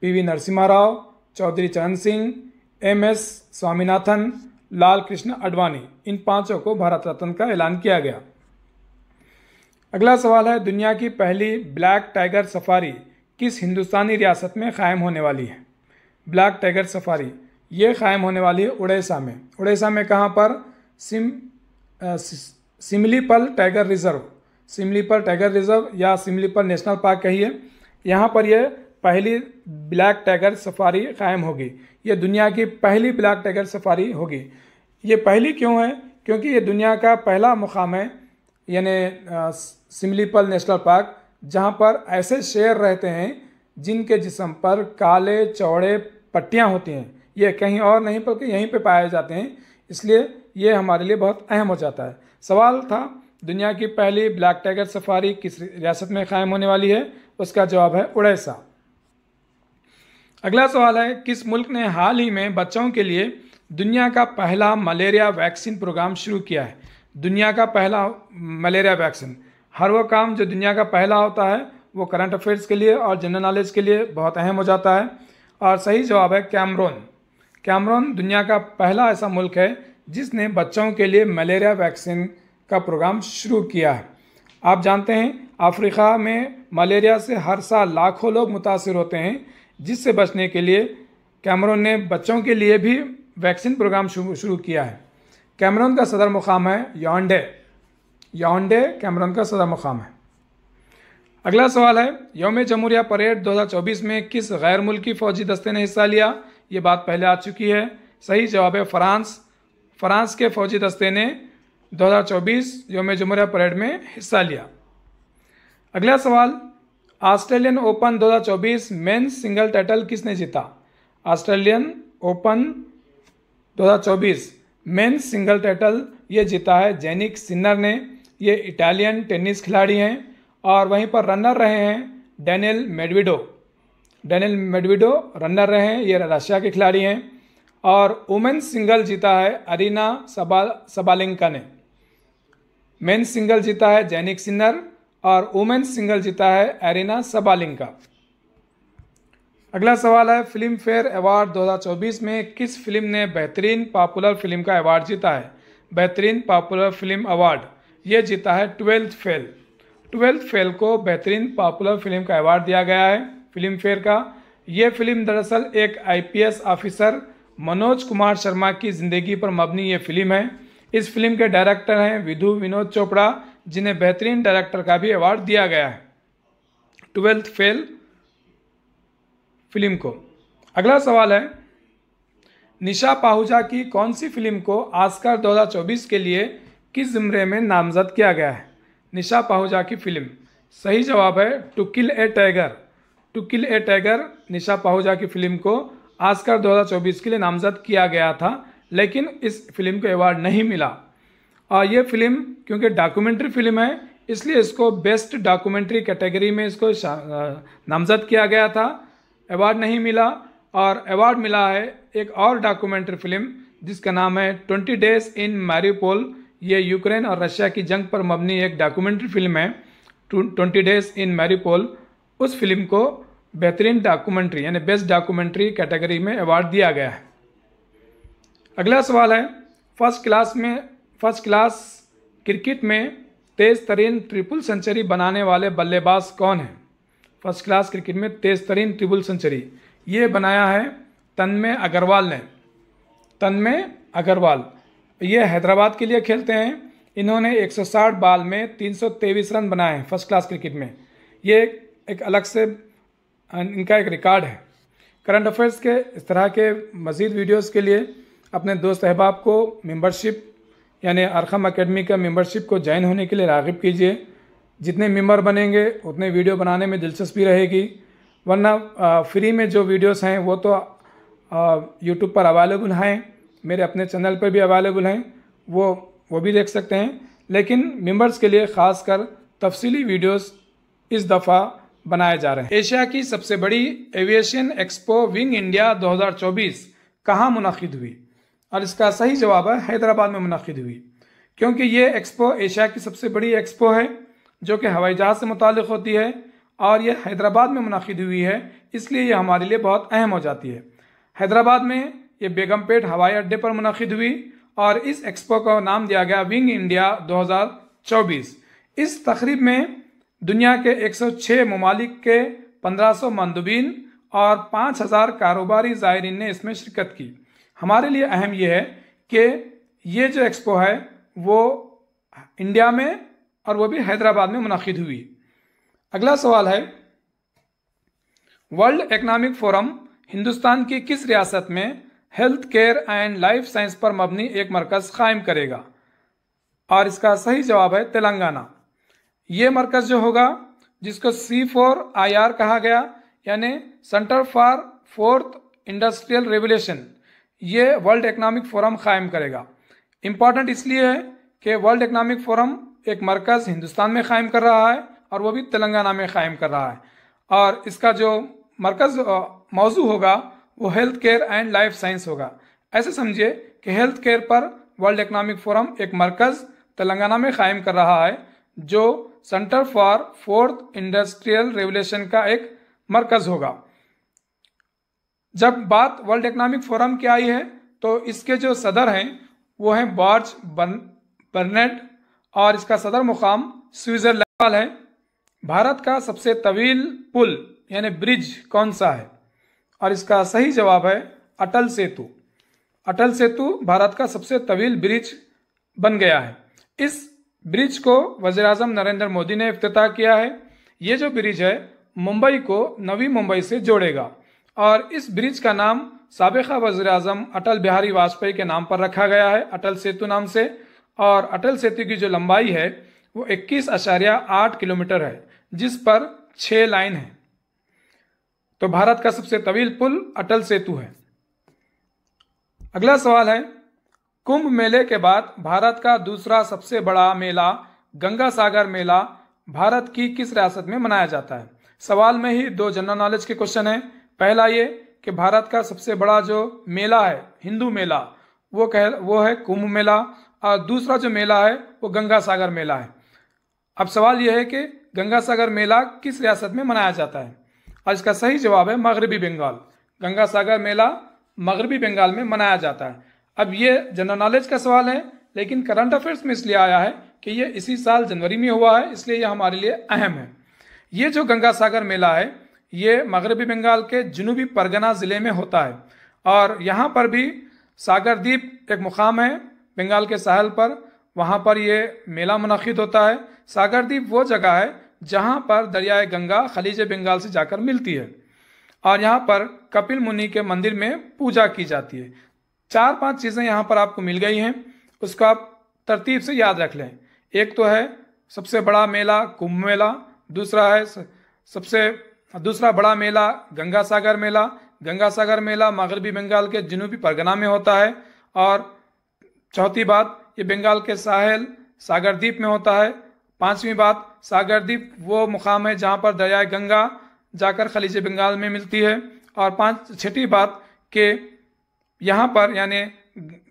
P V Narasimha Rao Chaudhary Charan Singh M S Swaminathan Lal Krishna Advani इन पांचों को भारत रत्न का ऐलान किया गया अगला सवाल है दुनिया की पहली ब्लैक टाइगर सफारी किस हिंदुस्तानी रियासत में क़ायम होने वाली है ब्लैक टाइगर सफारी ये क़ायम होने वाली है उड़ीसा में उड़ीसा में कहाँ पर सिम Simlipal tiger reserve Simlipal tiger reserve या सिमलीपल नेशनल पार्क कहिए यहाँ पर यह पहली ब्लैक टाइगर सफारी कायम होगी ये दुनिया की पहली ब्लैक टाइगर सफारी होगी ये पहली क्यों है क्योंकि ये दुनिया का पहला मुकाम है यानी सिमलीपल नेशनल पार्क जहाँ पर ऐसे शेर रहते हैं जिनके जिसम पर काले चौड़े पट्टियाँ होती हैं ये कहीं और नहीं बल्कि यहीं पे पाए जाते हैं इसलिए ये हमारे लिए बहुत अहम हो जाता है सवाल था दुनिया की पहली ब्लैक टाइगर सफारी किस रियासत में कायम होने वाली है उसका जवाब है उड़ैसा अगला सवाल है किस मुल्क ने हाल ही में बच्चों के लिए दुनिया का पहला मलेरिया वैक्सीन प्रोग्राम शुरू किया है दुनिया का पहला मलेरिया वैक्सीन हर वो काम जो दुनिया का पहला होता है वो करंट अफेयर्स के लिए और जनरल नॉलेज के लिए बहुत अहम हो जाता है और सही जवाब है कैमरोन कैमरोन दुनिया का पहला ऐसा मुल्क है जिसने बच्चों के लिए मलेरिया वैक्सीन का प्रोग्राम शुरू किया है आप जानते हैं अफ्रीका में मलेरिया से हर साल लाखों लोग मुतासर होते हैं जिससे बचने के लिए कैमरोन ने बच्चों के लिए भी वैक्सीन प्रोग्राम शुरू किया है कैमरोन का सदर मुकाम है योंडे यानडे कैमरन का सदा मुकाम है अगला सवाल है योम जमहूरिया परेड 2024 में किस गैर मुल्की फौजी दस्ते ने हिस्सा लिया ये बात पहले आ चुकी है सही जवाब है फ्रांस फ्रांस के फौजी दस्ते ने 2024 योम जमहूरिया परेड में हिस्सा लिया अगला सवाल Australian open 2024 men's single title किसने जीता Australian open 2024 men's single title ये जीता है जैनिक सिन्नर ने ये इटालियन टेनिस खिलाड़ी हैं और वहीं पर रनर रहे हैं Daniil Medvedev Daniil Medvedev runner रहे हैं ये रशिया के खिलाड़ी हैं और वुमेन सिंगल जीता है अरीना सबा सबालिंका ने मेन सिंगल जीता है जैनिक सिन्नर और वुमेन सिंगल जीता है अरीना सबालिंका अगला सवाल है फिल्म फेयर अवार्ड 2024 में किस फिल्म ने बेहतरीन पॉपुलर फिल्म का अवार्ड जीता है बेहतरीन पॉपुलर फिल्म अवार्ड ये जीता है ट्वेल्थ फेल ट्वेल्थ फेल को बेहतरीन पॉपुलर फिल्म का अवार्ड दिया गया है फिल्म फेयर का ये फिल्म दरअसल एक आईपीएस ऑफिसर मनोज कुमार शर्मा की ज़िंदगी पर मबनी ये फिल्म है इस फिल्म के डायरेक्टर हैं विधु विनोद चोपड़ा जिन्हें बेहतरीन डायरेक्टर का भी अवार्ड दिया गया है ट्वेल्थ फेल फिल्म को अगला सवाल है निशा पाहुजा की कौन सी फिल्म को आस्कर 2024 के लिए किस ज़मरे में नामजद किया गया है निशा पाहुजा की फिल्म सही जवाब है to kill a tiger to kill a tiger Nisha Pahuja की फिल्म को आस्कर 2024 के लिए नामजद किया गया था लेकिन इस फिल्म को अवार्ड नहीं मिला और ये फिल्म क्योंकि डॉक्यूमेंट्री फिल्म है इसलिए इसको बेस्ट डॉक्यूमेंट्री कैटेगरी में इसको नामजद किया गया था अवार्ड नहीं मिला और अवार्ड मिला है एक और डॉक्यूमेंट्री फिल्म जिसका नाम है ट्वेंटी डेज इन मैरीपोल ये यूक्रेन और रशिया की जंग पर मबनी एक डॉक्यूमेंट्री फिल्म है ट्वेंटी डेज इन मैरीपोल उस फिल्म को बेहतरीन डॉक्यूमेंट्री यानी बेस्ट डॉक्यूमेंट्री कैटेगरी में अवार्ड दिया गया है अगला सवाल है फर्स्ट क्लास में फर्स्ट क्लास क्रिकेट में तेज़ तरीन ट्रिपल सेंचुरी बनाने वाले बल्लेबाज कौन हैं फर्स्ट क्लास क्रिकेट में तेज़ तरीन ट्रिपल सेंचुरी ये बनाया है तन्मय अग्रवाल ने तन्मय अग्रवाल ये हैदराबाद के लिए खेलते हैं इन्होंने 160 बॉल में 323 रन बनाए हैं फर्स्ट क्लास क्रिकेट में ये एक अलग से इनका एक रिकॉर्ड है करंट अफेयर्स के इस तरह के मज़ीद वीडियोस के लिए अपने दोस्त अहबाब को मेंबरशिप यानी अरखम अकेडमी का मेंबरशिप को ज्वाइन होने के लिए रागब कीजिए जितने मेंबर बनेंगे उतने वीडियो बनाने में दिलचस्पी रहेगी वरना फ्री में जो वीडियोस हैं वो तो यूट्यूब पर अवेलेबल हैं मेरे अपने चैनल पर भी अवेलेबल हैं वो वो भी देख सकते हैं लेकिन मेंबर्स के लिए ख़ास कर तफसीली वीडियोस इस दफ़ा बनाए जा रहे हैं एशिया की सबसे बड़ी एविएशन एक्सपो विंग इंडिया 2024 कहाँ मुनद हुई और इसका सही जवाब है हैदराबाद में मुनद हुई क्योंकि ये एक्सपो एशिया की सबसे बड़ी एक्सपो है जो कि हवाई जहाज़ से मुतल होती है और यह हैदराबाद में मुनद हुई है इसलिए यह हमारे लिए बहुत अहम हो जाती है हैदराबाद में ये बेगमपेट हवाई अड्डे पर मुनद हुई और इस एक्सपो का नाम दिया गया विंग इंडिया 2024 इस तकरीब में दुनिया के 106 ममालिक के 1500 मंदुबीन और 5000 कारोबारी ज़ायरीन ने इसमें शिरकत की हमारे लिए अहम यह है कि ये जो एक्सपो है वो इंडिया में और वो भी हैदराबाद में मुनद हुई अगला सवाल है वर्ल्ड इकनॉमिक फोरम हिंदुस्तान की किस रियासत में health care and life science पर मबनी एक मरकज़ कायम करेगा और इसका सही जवाब है तेलंगाना ये मरकज़ जो होगा जिसको सी फोर आई आर कहा गया यानी centre for fourth industrial revolution ये वर्ल्ड इकोनॉमिक फोरम कायम करेगा इम्पॉर्टेंट इसलिए है कि वर्ल्ड इकोनॉमिक फोरम एक मरकज़ हिंदुस्तान में कायम कर रहा है और वो भी तेलंगाना में कायम कर रहा है और इसका जो मरकज़ मौजू होगा वो health care and life science होगा ऐसे समझिए कि हेल्थ केयर पर वर्ल्ड इकोनॉमिक फोरम एक मरकज़ तेलंगाना में कायम कर रहा है जो centre for fourth industrial revolution का एक मरकज़ होगा जब बात वर्ल्ड इकोनॉमिक फोरम की आई है तो इसके जो सदर हैं वो हैं बॉर्ज बर्न बर्नेट और इसका सदर मुकाम स्विट्ज़रलैंड है भारत का सबसे तवील पुल यानी ब्रिज कौन सा है और इसका सही जवाब है अटल सेतु अटल सेतु भारत का सबसे तवील ब्रिज बन गया है इस ब्रिज को वजीर अजम नरेंद्र मोदी ने अफ्ताह किया है ये जो ब्रिज है मुंबई को नवी मुंबई से जोड़ेगा और इस ब्रिज का नाम सबका वजीर अजम अटल बिहारी वाजपेयी के नाम पर रखा गया है अटल सेतु नाम से और अटल सेतु की जो लंबाई है वो इक्कीस आशार्या आठ किलोमीटर है जिस पर छः लाइन है तो भारत का सबसे तवील पुल अटल सेतु है अगला सवाल है कुंभ मेले के बाद भारत का दूसरा सबसे बड़ा मेला गंगा सागर मेला भारत की किस रियासत में मनाया जाता है सवाल में ही दो जनरल नॉलेज के क्वेश्चन है पहला ये कि भारत का सबसे बड़ा जो मेला है हिंदू मेला वो कह वो है कुंभ मेला और दूसरा जो मेला है वो गंगा सागर मेला है अब सवाल यह है कि गंगा सागर मेला किस रियासत में मनाया जाता है और इसका सही जवाब है मगरबी बंगाल गंगा सागर मेला मगरबी बंगाल में मनाया जाता है अब ये जनरल नॉलेज का सवाल है लेकिन करंट अफेयर्स में इसलिए आया है कि ये इसी साल जनवरी में हुआ है इसलिए ये हमारे लिए अहम है ये जो गंगा सागर मेला है ये मगरबी बंगाल के जनूबी परगना ज़िले में होता है और यहाँ पर भी सागरदीप एक मुकाम है बंगाल के साहल पर वहाँ पर ये मेला मनद होता है सागरदीप वो जगह है जहाँ पर दरियाए गंगा खलीज बंगाल से जाकर मिलती है और यहाँ पर कपिल मुनि के मंदिर में पूजा की जाती है चार पांच चीज़ें यहाँ पर आपको मिल गई हैं उसको आप तरतीब से याद रख लें एक तो है सबसे बड़ा मेला कुंभ मेला दूसरा है सबसे दूसरा बड़ा मेला गंगा सागर मेला गंगा सागर मेला मगरबी बंगाल के जनूबी परगना में होता है और चौथी बात ये बंगाल के साहल सागरद्वीप में होता है पांचवी बात द्वीप वो मुकाम है जहाँ पर दरियाए गंगा जाकर खलीज बंगाल में मिलती है और पाँच छठी बात के यहाँ पर यानी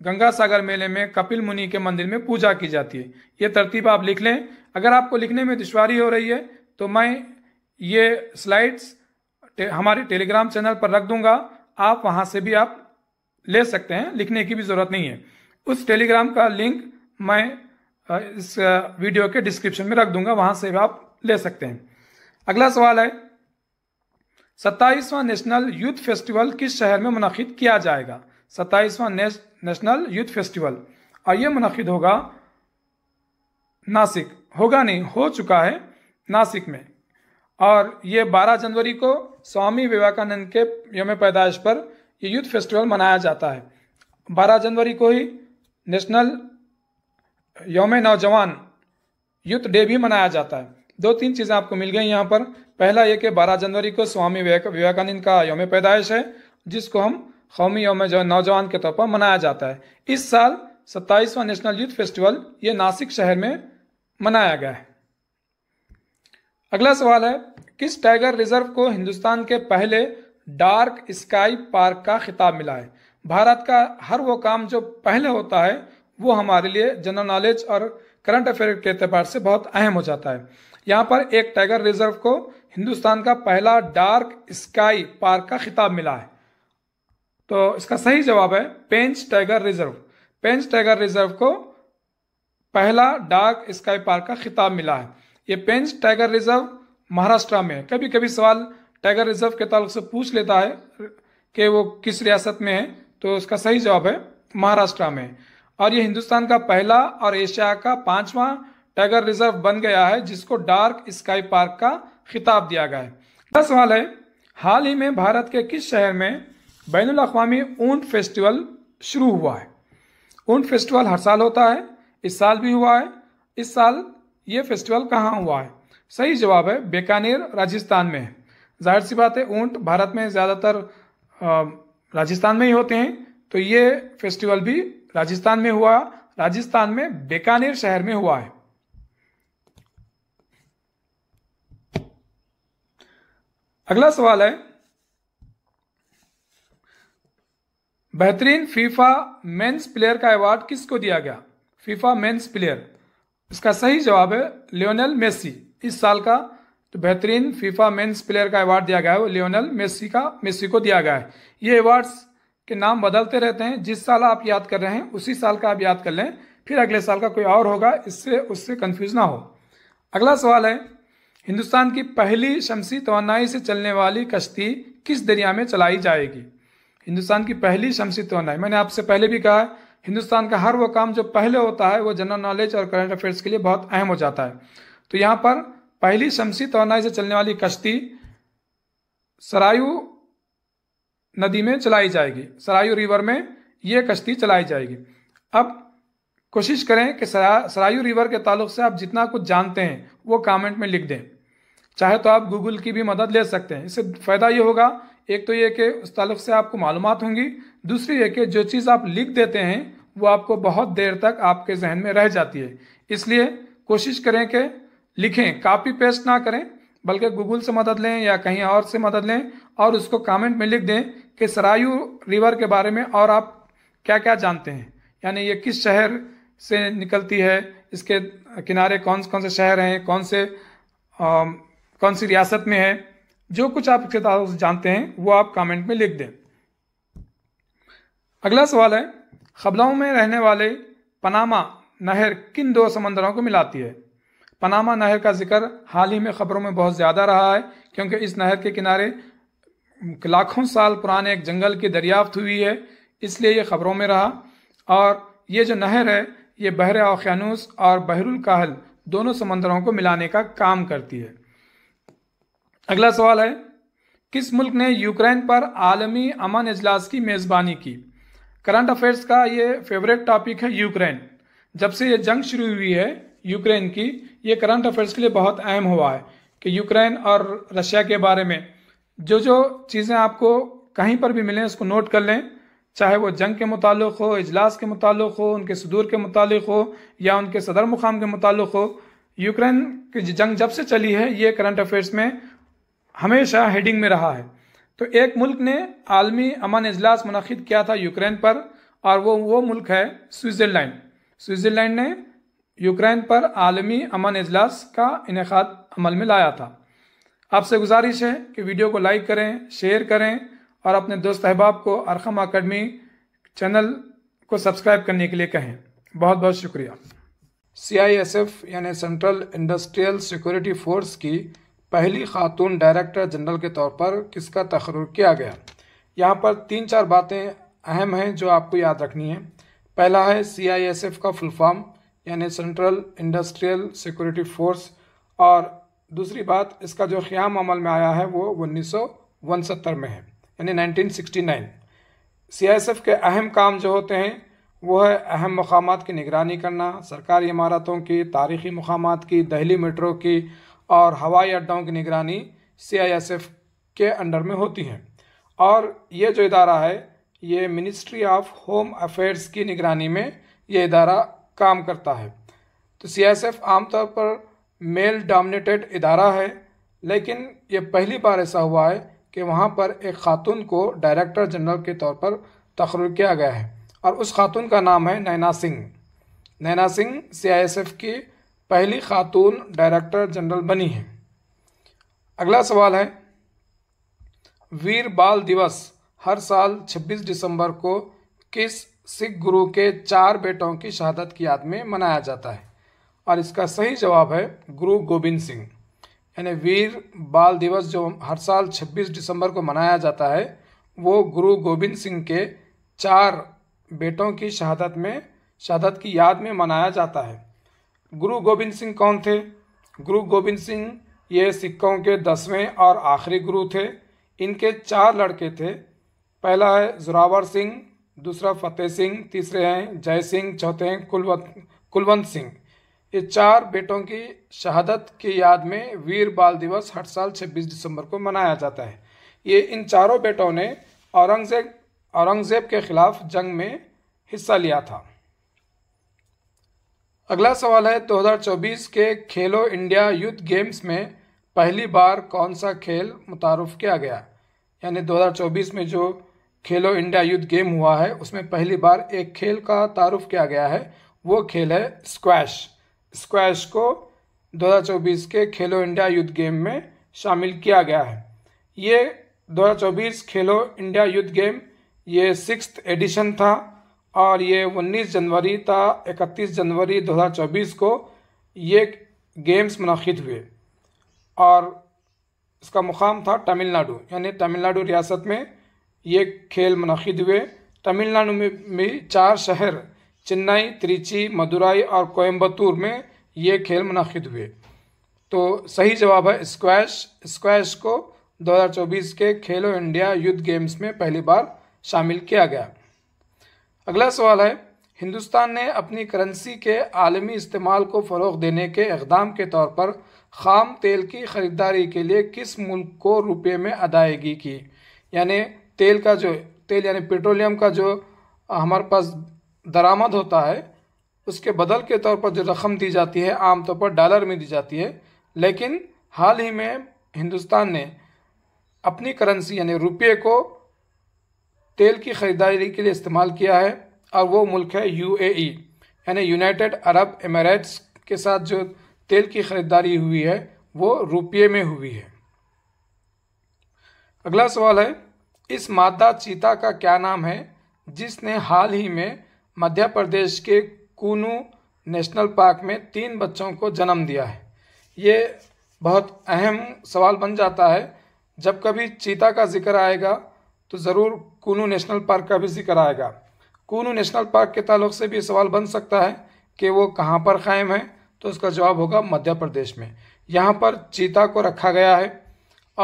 गंगा सागर मेले में कपिल मुनि के मंदिर में पूजा की जाती है ये तरतीब आप लिख लें अगर आपको लिखने में दुशारी हो रही है तो मैं ये स्लाइड्स टे, हमारे टेलीग्राम चैनल पर रख दूंगा आप वहाँ से भी आप ले सकते हैं लिखने की भी ज़रूरत नहीं है उस टेलीग्राम का लिंक मैं इस वीडियो के डिस्क्रिप्शन में रख दूंगा वहां से भी आप ले सकते हैं अगला सवाल है सत्ताईसवां नेशनल यूथ फेस्टिवल किस शहर में मुनद किया जाएगा सत्ताईसवां नेशनल यूथ फेस्टिवल और ये मुनद होगा नासिक होगा नहीं हो चुका है नासिक में और ये 12 जनवरी को स्वामी विवेकानंद के यम पैदाइश पर ये यूथ फेस्टिवल मनाया जाता है 12 जनवरी को ही नेशनल योम नौजवान यूथ डे भी मनाया जाता है दो तीन चीज़ें आपको मिल गई यहाँ पर पहला ये कि 12 जनवरी को स्वामी विवेकानंद का योम पैदाइश है जिसको हम कौमी योम नौजवान के तौर पर मनाया जाता है इस साल सत्ताईसवा नेशनल यूथ फेस्टिवल ये नासिक शहर में मनाया गया है अगला सवाल है किस टाइगर रिजर्व को हिंदुस्तान के पहले डार्क स्काई पार्क का खिताब मिला है भारत का हर वो काम जो पहले होता है वो हमारे लिए जनरल नॉलेज और करंट अफेयर के अतबार से बहुत अहम हो जाता है यहाँ पर एक टाइगर रिजर्व को हिंदुस्तान का पहला डार्क स्काई पार्क का खिताब मिला है तो इसका सही जवाब है Pench tiger reserve Pench tiger reserve को पहला डार्क स्काई पार्क का खिताब मिला है ये पेंच टाइगर रिजर्व महाराष्ट्र में है कभी कभी सवाल टाइगर रिजर्व के ताल्लुक से पूछ लेता है कि वो किस रियासत में है तो उसका सही जवाब है महाराष्ट्र में और ये हिंदुस्तान का पहला और एशिया का पांचवा टाइगर रिजर्व बन गया है जिसको डार्क स्काई पार्क का खिताब दिया गया है दस सवाल है हाल ही में भारत के किस शहर में बैन अवी ऊंट फेस्टिवल शुरू हुआ है ऊंट फेस्टिवल हर साल होता है इस साल भी हुआ है इस साल ये फेस्टिवल कहाँ हुआ है सही जवाब है बेकानेर राजस्थान में है जाहिर सी बात है ऊंट भारत में ज़्यादातर राजस्थान में ही होते हैं तो ये फेस्टिवल भी राजस्थान में हुआ राजस्थान में बेकानेर शहर में हुआ है अगला सवाल है बेहतरीन फीफा मेंस प्लेयर का अवार्ड किसको दिया गया फीफा मेंस प्लेयर इसका सही जवाब है लियोनल मेसी इस साल का तो बेहतरीन फीफा मेंस प्लेयर का अवार्ड दिया गया है वो लियोनल मेसी का मेसी को दिया गया है ये अवार्ड्स के नाम बदलते रहते हैं जिस साल आप याद कर रहे हैं उसी साल का आप याद कर लें फिर अगले साल का कोई और होगा इससे उससे कन्फ्यूज ना हो अगला सवाल है हिंदुस्तान की पहली शमसी तोनाई से चलने वाली कश्ती किस दरिया में चलाई जाएगी हिंदुस्तान की पहली शमसी तोनाई मैंने आपसे पहले भी कहा हिंदुस्तान का हर वो काम जो पहले होता है वो जनरल नॉलेज और करंट अफेयर्स के लिए बहुत अहम हो जाता है तो यहाँ पर पहली शमसी तोनाई से चलने वाली कश्ती सरायू नदी में चलाई जाएगी सरायू रिवर में ये कश्ती चलाई जाएगी अब कोशिश करें कि सरायू रिवर के ताल्लुक से आप जितना कुछ जानते हैं वो कमेंट में लिख दें चाहे तो आप गूगल की भी मदद ले सकते हैं इससे फ़ायदा ये होगा एक तो ये कि उस ताल्लुक से आपको मालूम होंगी दूसरी ये कि जो चीज़ आप लिख देते हैं वो आपको बहुत देर तक आपके जहन में रह जाती है इसलिए कोशिश करें कि लिखें कापी पेस्ट ना करें बल्कि गूगल से मदद लें या कहीं और से मदद लें और उसको कमेंट में लिख दें कि सरायू रिवर के बारे में और आप क्या क्या जानते हैं यानी ये किस शहर से निकलती है इसके किनारे कौन कौन से शहर हैं कौन से आ, कौन सी रियासत में है जो कुछ आप इसके से जानते हैं वो आप कमेंट में लिख दें अगला सवाल है खबलाओं में रहने वाले पनामा नहर किन दो समंदरों को मिलाती है पनामा नहर का जिक्र हाल ही में खबरों में बहुत ज़्यादा रहा है क्योंकि इस नहर के किनारे लाखों साल पुराने एक जंगल की दरियाफ्त हुई है इसलिए ये खबरों में रहा और ये जो नहर है ये बहर ओखियानूस और बहरुल काहल दोनों समंदरों को मिलाने का काम करती है अगला सवाल है किस मुल्क ने यूक्रेन पर आलमी अमन अजलास की मेज़बानी की करंट अफेयर्स का ये फेवरेट टॉपिक है यूक्रेन जब से ये जंग शुरू हुई है यूक्रेन की ये करंट अफेयर्स के लिए बहुत अहम हुआ है कि यूक्रेन और रशिया के बारे में जो जो चीज़ें आपको कहीं पर भी मिलें उसको नोट कर लें चाहे वो जंग के मुतालिक हो इजलास के मुतालिक हो उनके सदूर के मुतालिक हो या उनके सदर मुकाम के मुतालिक हो यूक्रेन की जंग जब से चली है ये करंट अफेयर्स में हमेशा हेडिंग में रहा है तो एक मुल्क ने आलमी अमन अजलास मनद किया था यूक्रेन पर और वो वो मुल्क है स्विट्ज़रलैंड स्विट्ज़रलैंड ने यूक्रेन पर आलमी अमन अजलास का इनका अमल में लाया था आपसे गुजारिश है कि वीडियो को लाइक करें शेयर करें और अपने दोस्त अहबाब को अरखम अकेडमी चैनल को सब्सक्राइब करने के लिए कहें बहुत बहुत शुक्रिया सी आई एस एफ यानी सेंट्रल इंडस्ट्रियल सिक्योरिटी फोर्स की पहली खातून डायरेक्टर जनरल के तौर पर किसका तखर किया गया यहाँ पर तीन चार बातें अहम हैं जो आपको याद रखनी है पहला है सी आई एस एफ का फुल फॉर्म यानी सेंट्रल इंडस्ट्रियल सिक्योरिटी फोर्स और दूसरी बात इसका जो क़्याम अमल में आया है वो उन्नीस में है यानी 1969 सीआईएसएफ के अहम काम जो होते हैं वो है अहम मकाम की निगरानी करना सरकारी इमारतों की तारीखी मकाम की दहली मेट्रो की और हवाई अड्डों की निगरानी सीआईएसएफ के अंडर में होती हैं और ये जो इदारा है ये मिनिस्ट्री ऑफ होम अफेयर्स की निगरानी में ये इदारा काम करता है तो सी एस एफ आमतौर पर मेल डोमिनेटेड इदारा है लेकिन ये पहली बार ऐसा हुआ है कि वहाँ पर एक खातून को डायरेक्टर जनरल के तौर पर तकर किया गया है और उस खातून का नाम है Naina Singh Naina Singh C I S F की पहली खातून डायरेक्टर जनरल बनी है अगला सवाल है वीर बाल दिवस हर साल 26 दिसंबर को किस सिख गुरु के चार बेटों की शहादत की याद में मनाया जाता है और इसका सही जवाब है गुरु गोविंद सिंह यानी वीर बाल दिवस जो हर साल 26 दिसंबर को मनाया जाता है वो गुरु गोविंद सिंह के चार बेटों की शहादत में शहादत की याद में मनाया जाता है गुरु गोविंद सिंह कौन थे गुरु गोविंद सिंह ये सिखों के दसवें और आखिरी गुरु थे इनके चार लड़के थे पहला है जोरावर सिंह दूसरा फतेह सिंह तीसरे हैं जय सिंह चौथे हैं कुलवंत कुलवंत सिंह ये चार बेटों की शहादत की याद में वीर बाल दिवस हर साल 26 दिसंबर को मनाया जाता है ये इन चारों बेटों ने औरंगजेब औरंगज़ेब के ख़िलाफ़ जंग में हिस्सा लिया था अगला सवाल है 2024 के खेलो इंडिया यूथ गेम्स में पहली बार कौन सा खेल मुतारफ़ किया गया यानी 2024 में जो खेलो इंडिया यूथ गेम हुआ है उसमें पहली बार एक खेल का तारुफ किया गया है वो खेल है स्क्वैश स्क्वैश को 2024 के खेलो इंडिया यूथ गेम में शामिल किया गया है ये 2024 खेलो इंडिया यूथ गेम ये सिक्स एडिशन था और ये 19 जनवरी था 31 जनवरी 2024 को ये गेम्स मनद हुए और इसका मुकाम था तमिलनाडु यानी तमिलनाडु रियासत में ये खेल मनद हुए तमिलनाडु में भी चार शहर चेन्नई त्रिची मदुराई और कोयम्बतूर में ये खेल मनद हुए तो सही जवाब है स्क्वैश स्क्वैश को 2024 के खेलो इंडिया यूथ गेम्स में पहली बार शामिल किया गया अगला सवाल है हिंदुस्तान ने अपनी करेंसी के आलमी इस्तेमाल को फ़रोग देने के इकदाम के तौर पर खाम तेल की ख़रीदारी के लिए किस मुल्क को रुपये में अदायगी की यानी तेल का जो तेल यानी पेट्रोलियम का जो हमारे पास दरामद होता है उसके बदल के तौर पर जो रकम दी जाती है आमतौर पर डॉलर में दी जाती है लेकिन हाल ही में हिंदुस्तान ने अपनी करेंसी यानी रुपये को तेल की ख़रीदारी के लिए इस्तेमाल किया है और वो मुल्क है यूएई यानी यूनाइटेड अरब एमरेट्स के साथ जो तेल की ख़रीदारी हुई है वो रुपये में हुई है अगला सवाल है इस मादा चीता का क्या नाम है जिसने हाल ही में मध्य प्रदेश के कूनू नेशनल पार्क में तीन बच्चों को जन्म दिया है ये बहुत अहम सवाल बन जाता है जब कभी चीता का जिक्र आएगा तो ज़रूर कूनू नेशनल पार्क का भी जिक्र आएगा कूनू नेशनल पार्क के ताल्लुक से भी सवाल बन सकता है कि वो कहाँ पर क़ायम है तो उसका जवाब होगा मध्य प्रदेश में यहाँ पर चीता को रखा गया है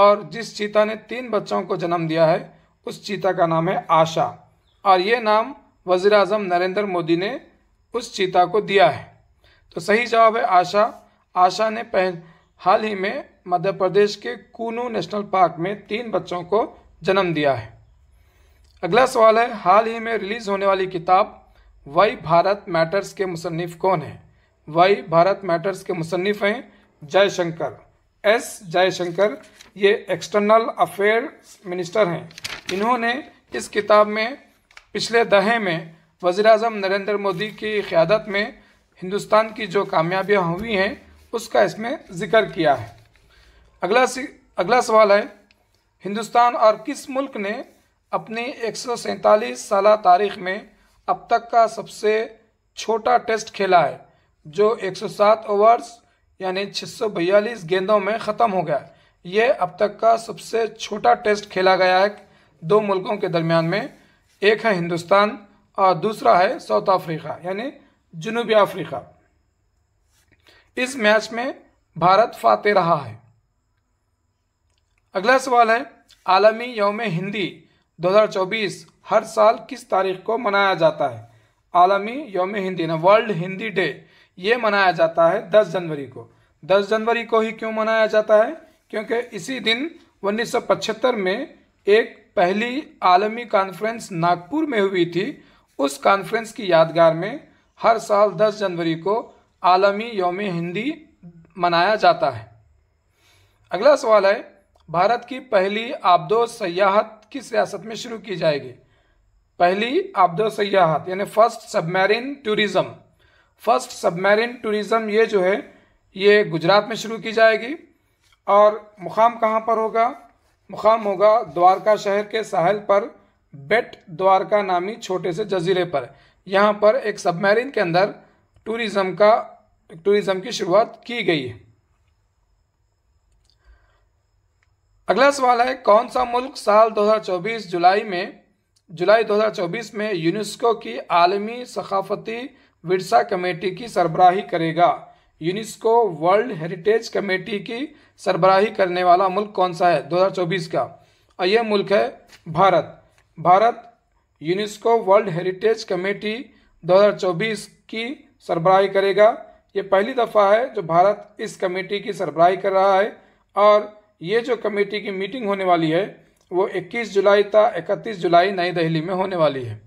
और जिस चीता ने तीन बच्चों को जन्म दिया है उस चीता का नाम है आशा और ये नाम वज़ी अजम नरेंद्र मोदी ने उस चीता को दिया है तो सही जवाब है आशा आशा ने पह हाल ही में मध्य प्रदेश के कूनू नेशनल पार्क में तीन बच्चों को जन्म दिया है अगला सवाल है हाल ही में रिलीज़ होने वाली किताब वही भारत मैटर्स के मुसनफ़ कौन है वही भारत मैटर्स के मुसनफ़ हैं जयशंकर एस जयशंकर ये एक्सटर्नल अफेयर मिनिस्टर हैं इन्होंने इस किताब में पिछले दहे में वजर अजम नरेंद्र मोदी की क़्यादत में हिंदुस्तान की जो कामयाबियाँ हुई हैं उसका इसमें ज़िक्र किया है अगला सी अगला सवाल है हिंदुस्तान और किस मुल्क ने अपनी एक साल तारीख में अब तक का सबसे छोटा टेस्ट खेला है जो 107 ओवर्स यानी बयालीस गेंदों में ख़त्म हो गया ये अब तक का सबसे छोटा टेस्ट खेला गया है दो मुल्कों के दरमियान में एक है हिंदुस्तान और दूसरा है साउथ अफ्रीका यानी जनूबी अफ्रीका इस मैच में भारत फाते रहा है अगला सवाल है आलमी योम हिंदी 2024 हर साल किस तारीख को मनाया जाता है आलमी योम हिंदी ना वर्ल्ड हिंदी डे ये मनाया जाता है 10 जनवरी को 10 जनवरी को ही क्यों मनाया जाता है क्योंकि इसी दिन 1975 में एक पहली आलमी कॉन्फ्रेंस नागपुर में हुई थी उस कॉन्फ्रेंस की यादगार में हर साल 10 जनवरी को आलमी योम हिंदी मनाया जाता है अगला सवाल है भारत की पहली आबदो सयाहत किस रियासत में शुरू की जाएगी पहली आबदो सयाहत यानी first submarine tourism first submarine tourism ये जो है ये गुजरात में शुरू की जाएगी और मुकाम कहाँ पर होगा मुकाम होगा द्वारका शहर के साहल पर बेट द्वारका नामी छोटे से जजीरे पर यहाँ पर एक सबमरीन के अंदर टूरिज़्म का टूरिज़्म की शुरुआत की गई है अगला सवाल है कौन सा मुल्क साल 2024 जुलाई में जुलाई 2024 में यूनेस्को की आलमी सकाफती विरसा कमेटी की सरबराही करेगा यूनेस्को वर्ल्ड हेरिटेज कमेटी की सरबराही करने वाला मुल्क कौन सा है 2024 का और यह मुल्क है Bharat Bharat UNESCO world heritage committee 2024 की सरबराही करेगा ये पहली दफ़ा है जो भारत इस कमेटी की सरबराही कर रहा है और ये जो कमेटी की मीटिंग होने वाली है वो 21 जुलाई तक 31 जुलाई नई दिल्ली में होने वाली है